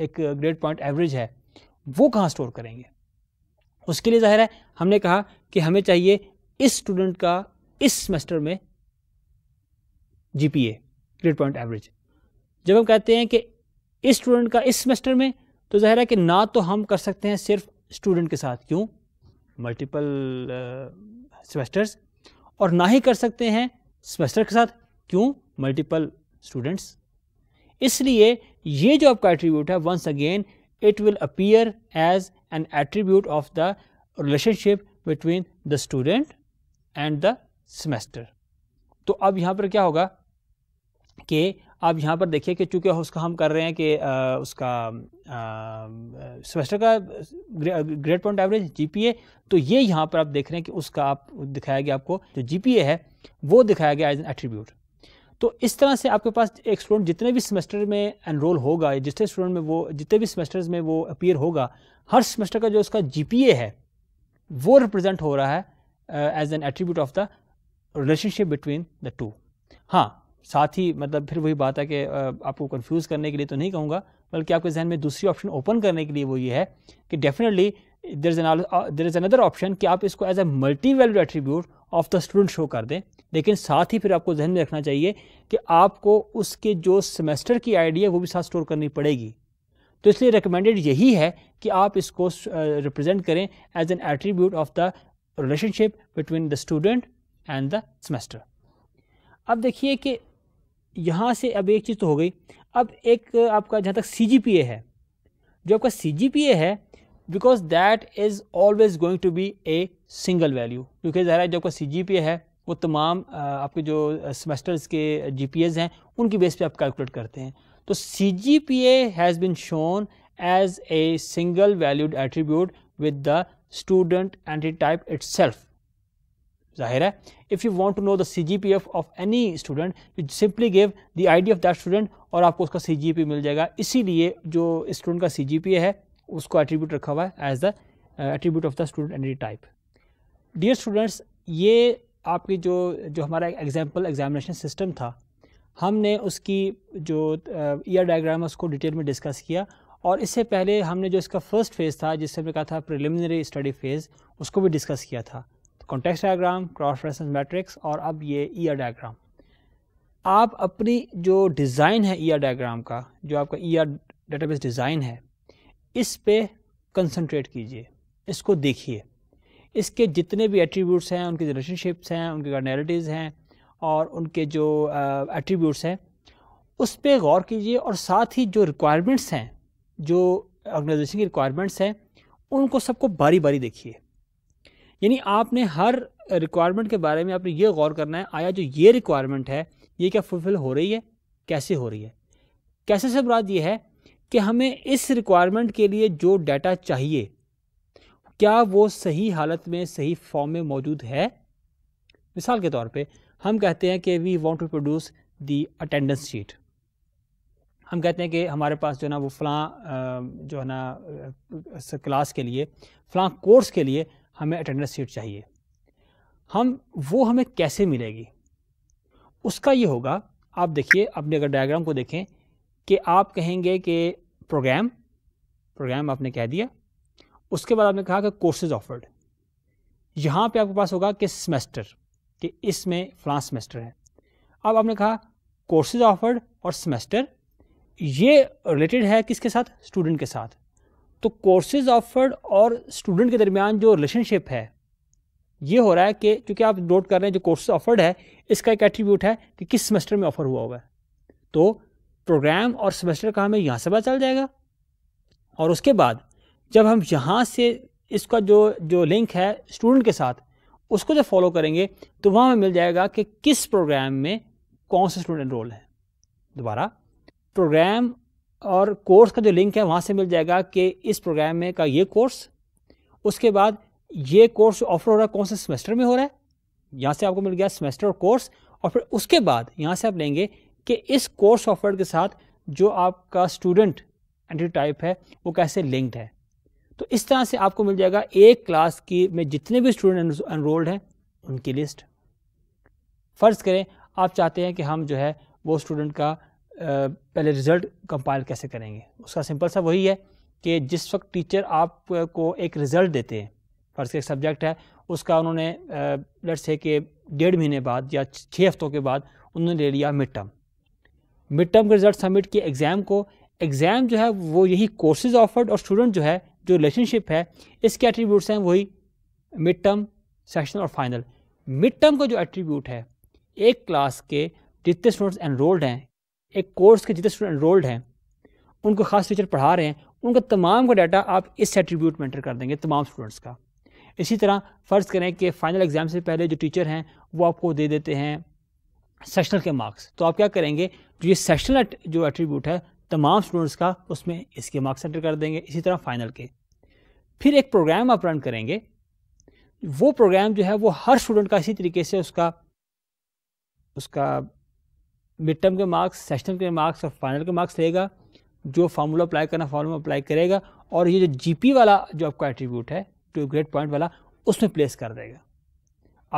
एक ग्रेड पॉइंट एवरेज है वो कहाँ स्टोर करेंगे उसके लिए ज़ाहिर है हमने कहा कि हमें चाहिए इस स्टूडेंट का इस सेमेस्टर में जीपीए ग्रेड पॉइंट एवरेज जब हम कहते हैं कि इस स्टूडेंट का इस सेमेस्टर में तो ज़ाहिर है कि ना तो हम कर सकते हैं सिर्फ स्टूडेंट के साथ क्यों मल्टीपल सेमेस्टर्स uh, और ना ही कर सकते हैं सेमेस्टर के साथ क्यों मल्टीपल स्टूडेंट्स इसलिए ये जो आपका एट्रीब्यूट है once again it will appear as an attribute of the relationship between the student and the semester तो अब यहाँ पर क्या होगा कि आप यहाँ पर देखिए कि चूँकि उसका हम कर रहे हैं कि उसका सेमेस्टर का ग्रेड पॉइंट एवरेज जीपीए तो ये यहाँ पर आप देख रहे हैं कि उसका आप दिखाया गया आपको जो जीपीए है वो दिखाया गया एज एन एट्रीब्यूट तो इस तरह से आपके पास एक स्टूडेंट जितने भी सेमेस्टर में एनरोल होगा जितने स्टूडेंट में वो जितने भी सेमेस्टर्स में वो अपीयर होगा हर सेमेस्टर का जो उसका जी है वो रिप्रेजेंट हो रहा है as an attribute of the relationship between the two हाँ साथ ही मतलब फिर वही बात है कि आपको कंफ्यूज करने के लिए तो नहीं कहूँगा बल्कि आपके जहन में दूसरी ऑप्शन ओपन करने के लिए वो ये है कि definitely there is there is another option कि आप इसको as a multi value attribute of the student show कर दें लेकिन साथ ही फिर आपको जहन में रखना चाहिए कि आपको उसके जो सेमेस्टर की आइडिया है वो भी साथ स्टोर करनी पड़ेगी तो इसलिए रिकमेंडेड यही है कि आप इसको रिप्रेजेंट करें as an attribute of the relationship between the student and the semester अब देखिए कि यहाँ से अब एक चीज़ तो हो गई अब एक आपका जहाँ तक सी है जो आपका सी है because that is always going to be a single value क्योंकि ज़ाहिर जो आपका सी है वो तमाम आपके जो सेमेस्टर्स के जी हैं उनकी बेस पे आप कैलकुलेट करते हैं तो C G P A has been shown as a single valued attribute with the student entity type itself जाहिर है if you want to know the CGPA of any student you simply give the ID of that student और आपको उसका CGP मिल जाएगा इसीलिए जो student का CGPA है उसको एट्रीब्यूट रखा हुआ है as the attribute of the student entity type dear students ये आपकी जो जो हमारा एग्जाम्पल एग्जामिनेशन सिस्टम था हमने उसकी जो ईयर uh, डायग्राम है उसको डिटेल में डिस्कस किया और इससे पहले हमने जो इसका फर्स्ट फेज़ था जिससे हमने कहा था प्रिलिमिनरी स्टडी फेज़ उसको भी डिस्कस किया था context diagram cross reference matrix और अब ये ईयर डायग्राम आप अपनी जो डिज़ाइन है ईयर डायग्राम का जो आपका ईयर डेटाबेस डिज़ाइन है इस पे कंसंट्रेट कीजिए इसको देखिए इसके जितने भी एट्रीब्यूट्स हैं उनकी रिलेशनशिप्स हैं उनके कर्नैलिटीज़ हैं और उनके जो एट्रीब्यूट्स हैं उस पर गौर कीजिए और साथ ही जो रिक्वायरमेंट्स हैं जो ऑर्गेनाइजेशन की रिक्वायरमेंट्स हैं उनको सबको बारी बारी देखिए यानी आपने हर रिक्वायरमेंट के बारे में आपने ये गौर करना है आया जो ये रिक्वायरमेंट है ये क्या फुलफ़िल हो रही है कैसे हो रही है कैसे से बुरा ये है कि हमें इस रिक्वायरमेंट के लिए जो डाटा चाहिए क्या वो सही हालत में सही फॉर्म में मौजूद है मिसाल के तौर पे हम कहते हैं कि we want to produce the attendance sheet हम कहते हैं कि हमारे पास जो है ना वो फलां जो है ना क्लास के लिए फलां कोर्स के लिए हमें अटेंडेंस सीट चाहिए हम वो हमें कैसे मिलेगी उसका ये होगा आप देखिए अपने अगर डायग्राम को देखें कि आप कहेंगे कि प्रोग्राम प्रोग्राम आपने कह दिया उसके बाद आपने कहा कि कोर्सेज ऑफर्ड यहाँ पे आपके पास होगा कि सेमेस्टर कि इसमें फ्लां सेमेस्टर है अब आपने कहा कोर्सेज ऑफर्ड और सेमेस्टर ये रिलेटेड है किसके साथ स्टूडेंट के साथ तो कोर्सेज ऑफर्ड और स्टूडेंट के दरमियान जो रिलेशनशिप है ये हो रहा है कि चूँकि आप नोट कर रहे हैं जो कोर्सेज ऑफर्ड है इसका एक एट्रीब्यूट है कि किस सेमेस्टर में ऑफर हुआ हुआ है तो प्रोग्राम और सेमेस्टर का हमें यहाँ से पता चल जाएगा और उसके बाद जब हम यहाँ से इसका जो जो लिंक है स्टूडेंट के साथ उसको जब फॉलो करेंगे तो वहाँ हमें मिल जाएगा कि किस प्रोग्राम में कौन सा स्टूडेंट रोल है दोबारा प्रोग्राम और कोर्स का जो लिंक है वहाँ से मिल जाएगा कि इस प्रोग्राम में का ये कोर्स उसके बाद ये कोर्स ऑफर हो रहा है कौन से सेमेस्टर में हो रहा है यहाँ से आपको मिल गया सेमेस्टर और कोर्स और फिर उसके बाद यहाँ से आप लेंगे कि इस कोर्स ऑफर के साथ जो आपका स्टूडेंट एंट्री टाइप है वो कैसे लिंक्ड है तो इस तरह से आपको मिल जाएगा एक क्लास की में जितने भी स्टूडेंट एनरोल्ड हैं उनकी लिस्ट फ़र्ज़ करें आप चाहते हैं कि हम जो है वो स्टूडेंट का पहले रिज़ल्ट कंपाइल कैसे करेंगे उसका सिंपल सा वही है कि जिस वक्त टीचर आप को एक रिज़ल्ट देते हैं फर्ज के एक सब्जेक्ट है उसका उन्होंने लेट्स से कि डेढ़ महीने बाद या छः हफ्तों के बाद उन्होंने ले लिया मिड टर्म मिड टर्म का रिज़ल्ट सबमिट किया एग्ज़ाम को एग्ज़ाम जो है वो यही कोर्सेज ऑफर्ड और स्टूडेंट जो है जो रिलेशनशिप है इसके एट्रीब्यूट्स हैं वही मिड टर्म सेक्शन और फाइनल मिड टर्म का जो एट्रीब्यूट है एक क्लास के जितने स्टूडेंट्स एनरोल्ड हैं एक कोर्स के जितने स्टूडेंट एनरोल्ड हैं उनको खास टीचर पढ़ा रहे हैं उनका तमाम का डाटा आप इस एट्रीब्यूट में एंटर कर देंगे तमाम स्टूडेंट्स का इसी तरह फ़र्ज़ करें कि फ़ाइनल एग्ज़ाम से पहले जो टीचर हैं वो आपको दे देते हैं सेशनल के मार्क्स तो आप क्या करेंगे जो ये सेशनल जो एट्रीब्यूट है तमाम स्टूडेंट्स का उसमें इसके मार्क्स एंटर कर देंगे इसी तरह फाइनल के फिर एक प्रोग्राम आप रन करेंगे वो प्रोग्राम जो है वो हर स्टूडेंट का इसी तरीके से उसका उसका मिड टर्म के मार्क्स सेशनल के मार्क्स और फाइनल के मार्क्स रहेगा जो फार्मूला अप्लाई करना फार्मूला अप्लाई करेगा और ये जो जी वाला जो आपका एट्रीब्यूट है टू ग्रेड पॉइंट वाला उसमें प्लेस कर देगा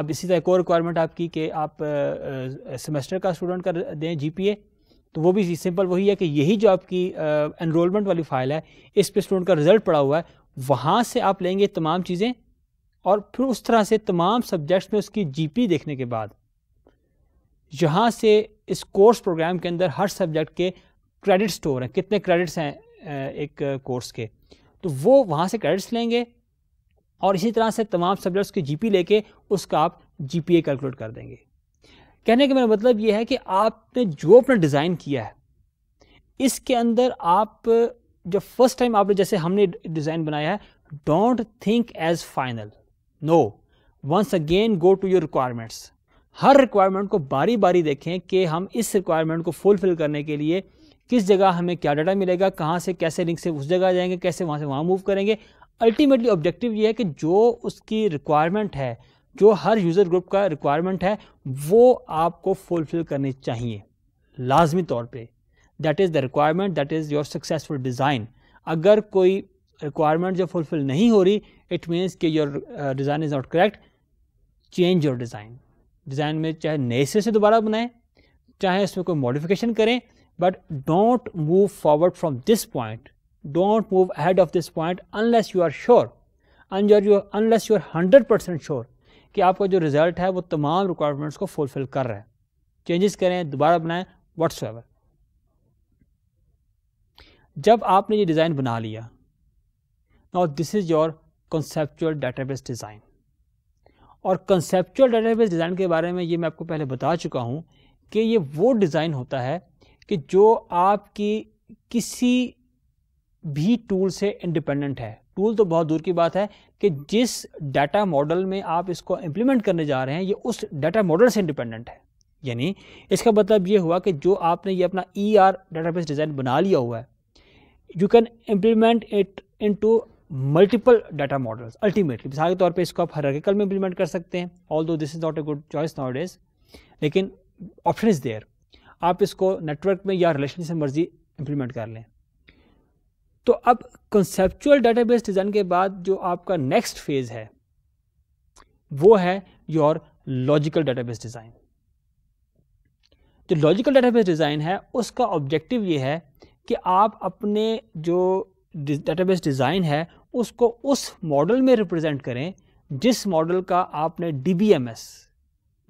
अब इसी तरह एक और रिक्वायरमेंट आपकी कि आप सेमेस्टर का स्टूडेंट कर दें जी तो वो भी सिंपल वही है कि यही जो आपकी एनरोलमेंट वाली फ़ाइल है इस पर स्टूडेंट का रिजल्ट पड़ा हुआ है वहाँ से आप लेंगे तमाम चीज़ें और फिर उस तरह से तमाम सब्जेक्ट्स में उसकी जीपी देखने के बाद यहाँ से इस कोर्स प्रोग्राम के अंदर हर सब्जेक्ट के क्रेडिट स्टोर हैं कितने क्रेडिट्स हैं एक कोर्स के तो वो वहाँ से क्रेडिट्स लेंगे और इसी तरह से तमाम सब्जेक्ट्स की जीपी लेके उसका आप जीपीए कैलकुलेट कर देंगे कहने का मेरा मतलब ये है कि आपने जो अपना डिज़ाइन किया है इसके अंदर आप जब फर्स्ट टाइम आपने जैसे हमने डिज़ाइन बनाया है don't think as final no once again go to your requirements हर रिक्वायरमेंट को बारी बारी देखें कि हम इस रिक्वायरमेंट को फुलफ़िल करने के लिए किस जगह हमें क्या डाटा मिलेगा कहाँ से कैसे लिंक से उस जगह जाएंगे कैसे वहाँ से वहाँ मूव करेंगे अल्टीमेटली ऑब्जेक्टिव ये है कि जो उसकी रिक्वायरमेंट है जो हर यूज़र ग्रुप का रिक्वायरमेंट है वो आपको फुलफ़िल करनी चाहिए लाजमी तौर पे that is the requirement that is your successful design अगर कोई रिक्वायरमेंट जो फुलफ़िल नहीं हो रही इट मीन्स कि your design is not correct change your design design में चाहे नए सिरे से दोबारा बनाएं चाहे इसमें कोई मॉडिफिकेशन करें but don't move forward from this point don't move ahead of this point unless you are sure unless you are hundred percent sure कि आपका जो रिज़ल्ट है वो तमाम रिक्वायरमेंट्स को फुलफिल कर रहा है चेंजेस करें दोबारा बनाएं वट्स जब आपने ये डिज़ाइन बना लिया now this is your conceptual database design और कंसेप्चुअल डेटाबेस डिज़ाइन के बारे में ये मैं आपको पहले बता चुका हूँ कि ये वो डिज़ाइन होता है कि जो आपकी किसी भी टूल से इंडिपेंडेंट है टूल तो बहुत दूर की बात है कि जिस डाटा मॉडल में आप इसको इम्प्लीमेंट करने जा रहे हैं ये उस डाटा मॉडल से इंडिपेंडेंट है यानी इसका मतलब ये हुआ कि जो आपने ये अपना E ER R database design बना लिया हुआ है you can implement it into multiple data models ultimately मिसाल के तौर पे इसको आप हर हरारिकल में इंप्लीमेंट कर सकते हैं although this is not a good choice nowadays लेकिन ऑप्शन इज देयर आप इसको नेटवर्क में या रिलेशन से मर्जी इंप्लीमेंट कर लें तो अब कंसेप्चुअल बेस डिज़ाइन के बाद जो आपका नेक्स्ट फेज़ है वो है योर लॉजिकल बेस डिज़ाइन जो लॉजिकल बेस डिज़ाइन है उसका ऑब्जेक्टिव ये है कि आप अपने जो डेटाबेस डिज़ाइन है उसको उस मॉडल में रिप्रेजेंट करें जिस मॉडल का आपने डी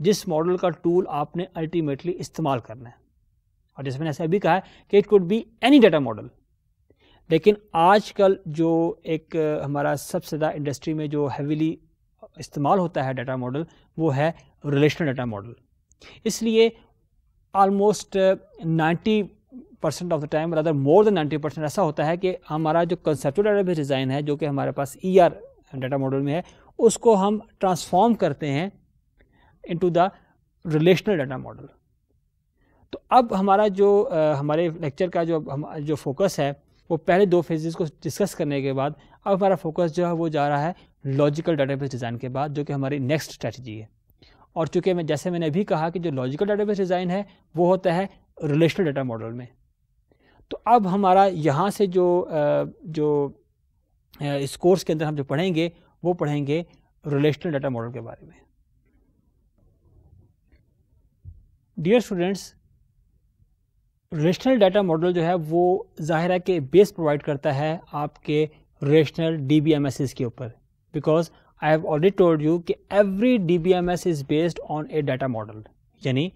जिस मॉडल का टूल आपने अल्टीमेटली इस्तेमाल करना है और जैसे मैंने ऐसा अभी कहा है कि it could be any data model लेकिन आजकल जो एक हमारा सबसे ज़्यादा इंडस्ट्री में जो हैविली इस्तेमाल होता है डाटा मॉडल वो है रिलेशनल डाटा मॉडल इसलिए almost ninety percent of the time other more than ninety percent ऐसा होता है कि हमारा जो कंसेप्चुअल डेटाबेस डिज़ाइन है जो कि हमारे पास ई आर डाटा मॉडल में है उसको हम ट्रांसफॉर्म करते हैं into the relational data model तो अब हमारा जो आ, हमारे लेक्चर का जो हम जो फोकस है वो पहले दो फेजेस को डिस्कस करने के बाद अब हमारा फोकस जो है वो जा रहा है लॉजिकल डाटाबेस डिज़ाइन के बाद जो कि हमारी नेक्स्ट स्ट्रेटजी है और चूँकि मैं जैसे मैंने अभी कहा कि जो लॉजिकल डाटाबेस डिज़ाइन है वो होता है रिलेशनल डाटा मॉडल में तो अब हमारा यहाँ से जो जो इस कोर्स के अंदर हम जो पढ़ेंगे वो पढ़ेंगे रिलेशनल डाटा मॉडल के बारे में dear students relational data model जो है वो ज़ाहिर है कि बेस प्रोवाइड करता है आपके relational D B M S के ऊपर because I have already told you कि every D B M S is based on a data model यानी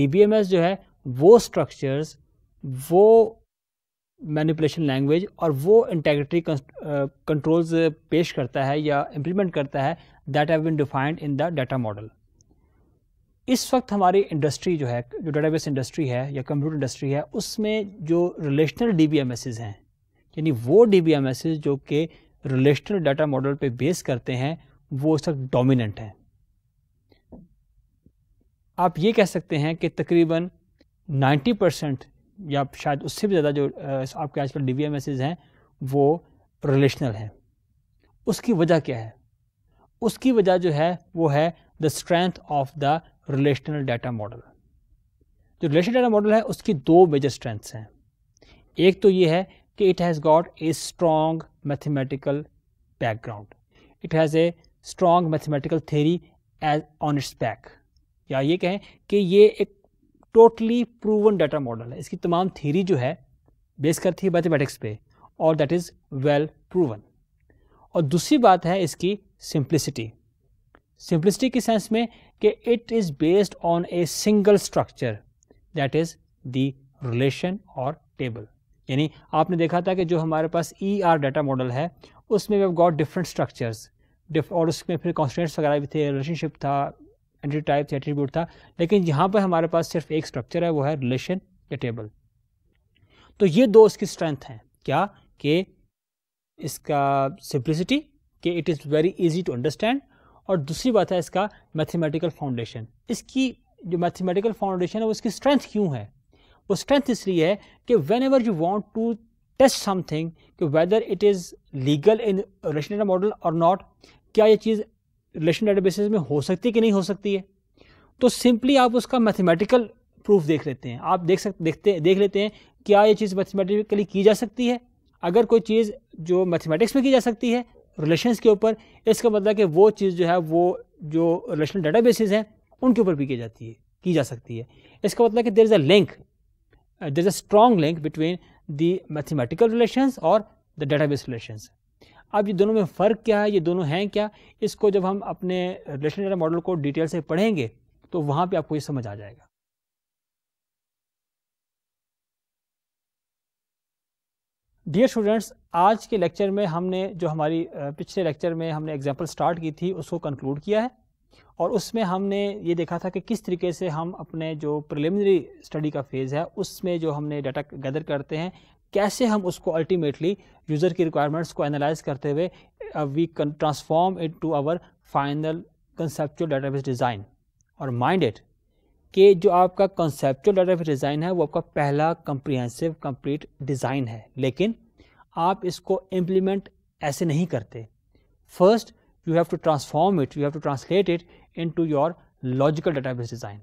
डी बी एम एस जो है वो स्ट्रक्चर्स वो मैनिपुलेशन लैंग्वेज और वो इंटेग्रिटी कंट्रोल्स uh, पेश करता है या इम्प्लीमेंट करता है that have been defined in the data model इस वक्त हमारी इंडस्ट्री जो है जो डाटाबेस इंडस्ट्री है या कंप्यूटर इंडस्ट्री है उसमें जो relational D B M S हैं यानी वो डी बी एम एस जो कि रिलेशनल डाटा मॉडल पर बेस करते हैं वो इस वक्त डोमिनेंट हैं आप ये कह सकते हैं कि तकरीबन 90 परसेंट या शायद उससे भी ज़्यादा जो आपके आजकल डी वी हैं वो रिलेशनल हैं उसकी वजह क्या है उसकी वजह जो है वो है the strength of the relational data model जो रिलेशनल डाटा मॉडल है उसकी दो मेजर स्ट्रेंथ्स हैं एक तो ये है कि it has got a strong mathematical background it has a strong mathematical theory as on its back या ये कहें कि ये एक टोटली प्रूवन डाटा मॉडल है इसकी तमाम थीरी जो है बेस करती है मैथमेटिक्स पे और दैट इज़ वेल प्रूवन और दूसरी बात है इसकी सिंप्लिसिटी सिंप्लिसिटी के सेंस में कि it is based on a single structure that is the relation और टेबल यानी आपने देखा था कि जो हमारे पास ई आर डाटा मॉडल है उसमें we have got different structures और उसमें फिर कॉन्स्टेंट्स वगैरह भी थे रिलेशनशिप था एंटी टाइप्स एट्रीब्यूट था लेकिन यहाँ पर हमारे पास सिर्फ एक स्ट्रक्चर है वो है रिलेशन या टेबल तो ये दो इसकी स्ट्रेंथ हैं क्या कि इसका सिंप्लिसिटी कि it is very easy to understand और दूसरी बात है इसका मैथमेटिकल फाउंडेशन इसकी जो मैथमेटिकल फाउंडेशन है वो इसकी स्ट्रेंथ क्यों है वो स्ट्रेंथ इसलिए है कि whenever you want to test something कि whether it is legal in rational model और नॉट क्या ये चीज़ रिलेशन डेटाबेसेस में हो सकती है कि नहीं हो सकती है तो सिंपली आप उसका मैथमेटिकल प्रूफ देख लेते हैं आप देख सकते देखते देख लेते हैं क्या ये चीज़ मैथमेटिकली की जा सकती है अगर कोई चीज़ जो मैथमेटिक्स में की जा सकती है रिलेशंस के ऊपर इसका मतलब कि वो चीज़ जो है वो जो रिलेशनल डेटाबेसेस हैं उनके ऊपर भी की जाती है की जा सकती है इसका मतलब कि there is a link there is a strong link between the mathematical relations और द बेस रिलेशंस अब ये दोनों में फ़र्क क्या है ये दोनों हैं क्या इसको जब हम अपने रिलेशन डेटा मॉडल को डिटेल से पढ़ेंगे तो वहाँ पे आपको ये समझ आ जाएगा डियर स्टूडेंट्स आज के लेक्चर में हमने जो हमारी पिछले लेक्चर में हमने एग्जाम्पल स्टार्ट की थी उसको कंक्लूड किया है और उसमें हमने ये देखा था कि किस तरीके से हम अपने जो प्रिलिमिनरी स्टडी का फेज़ है उसमें जो हमने डाटा गैदर करते हैं कैसे हम उसको अल्टीमेटली यूज़र की रिक्वायरमेंट्स को एनालाइज करते हुए we can transform it to our final conceptual database design और माइंड इट कि जो आपका कंसेप्चुअल डाटाबेस डिज़ाइन है वो आपका पहला कंप्रीहेंसिव कंप्लीट डिज़ाइन है लेकिन आप इसको इम्प्लीमेंट ऐसे नहीं करते first you have to transform it you have to translate it into your logical database design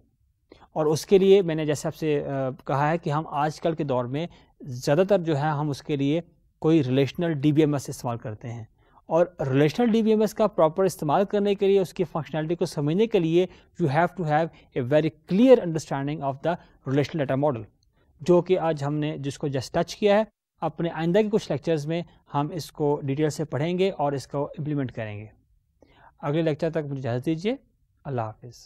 और उसके लिए मैंने जैसे आपसे uh, कहा है कि हम आजकल के दौर में ज़्यादातर जो है हम उसके लिए कोई रिलेशनल डी इस्तेमाल करते हैं और रिलेशनल डी का प्रॉपर इस्तेमाल करने के लिए उसकी फंक्शनैलिटी को समझने के लिए you have to have a very clear understanding of the relational data model जो कि आज हमने जिसको जस्ट टच किया है अपने आइंदा के कुछ लेक्चर्स में हम इसको डिटेल से पढ़ेंगे और इसको इम्प्लीमेंट करेंगे अगले लेक्चर तक मुझे इजाज़त दीजिए अल्लाह हाफिज़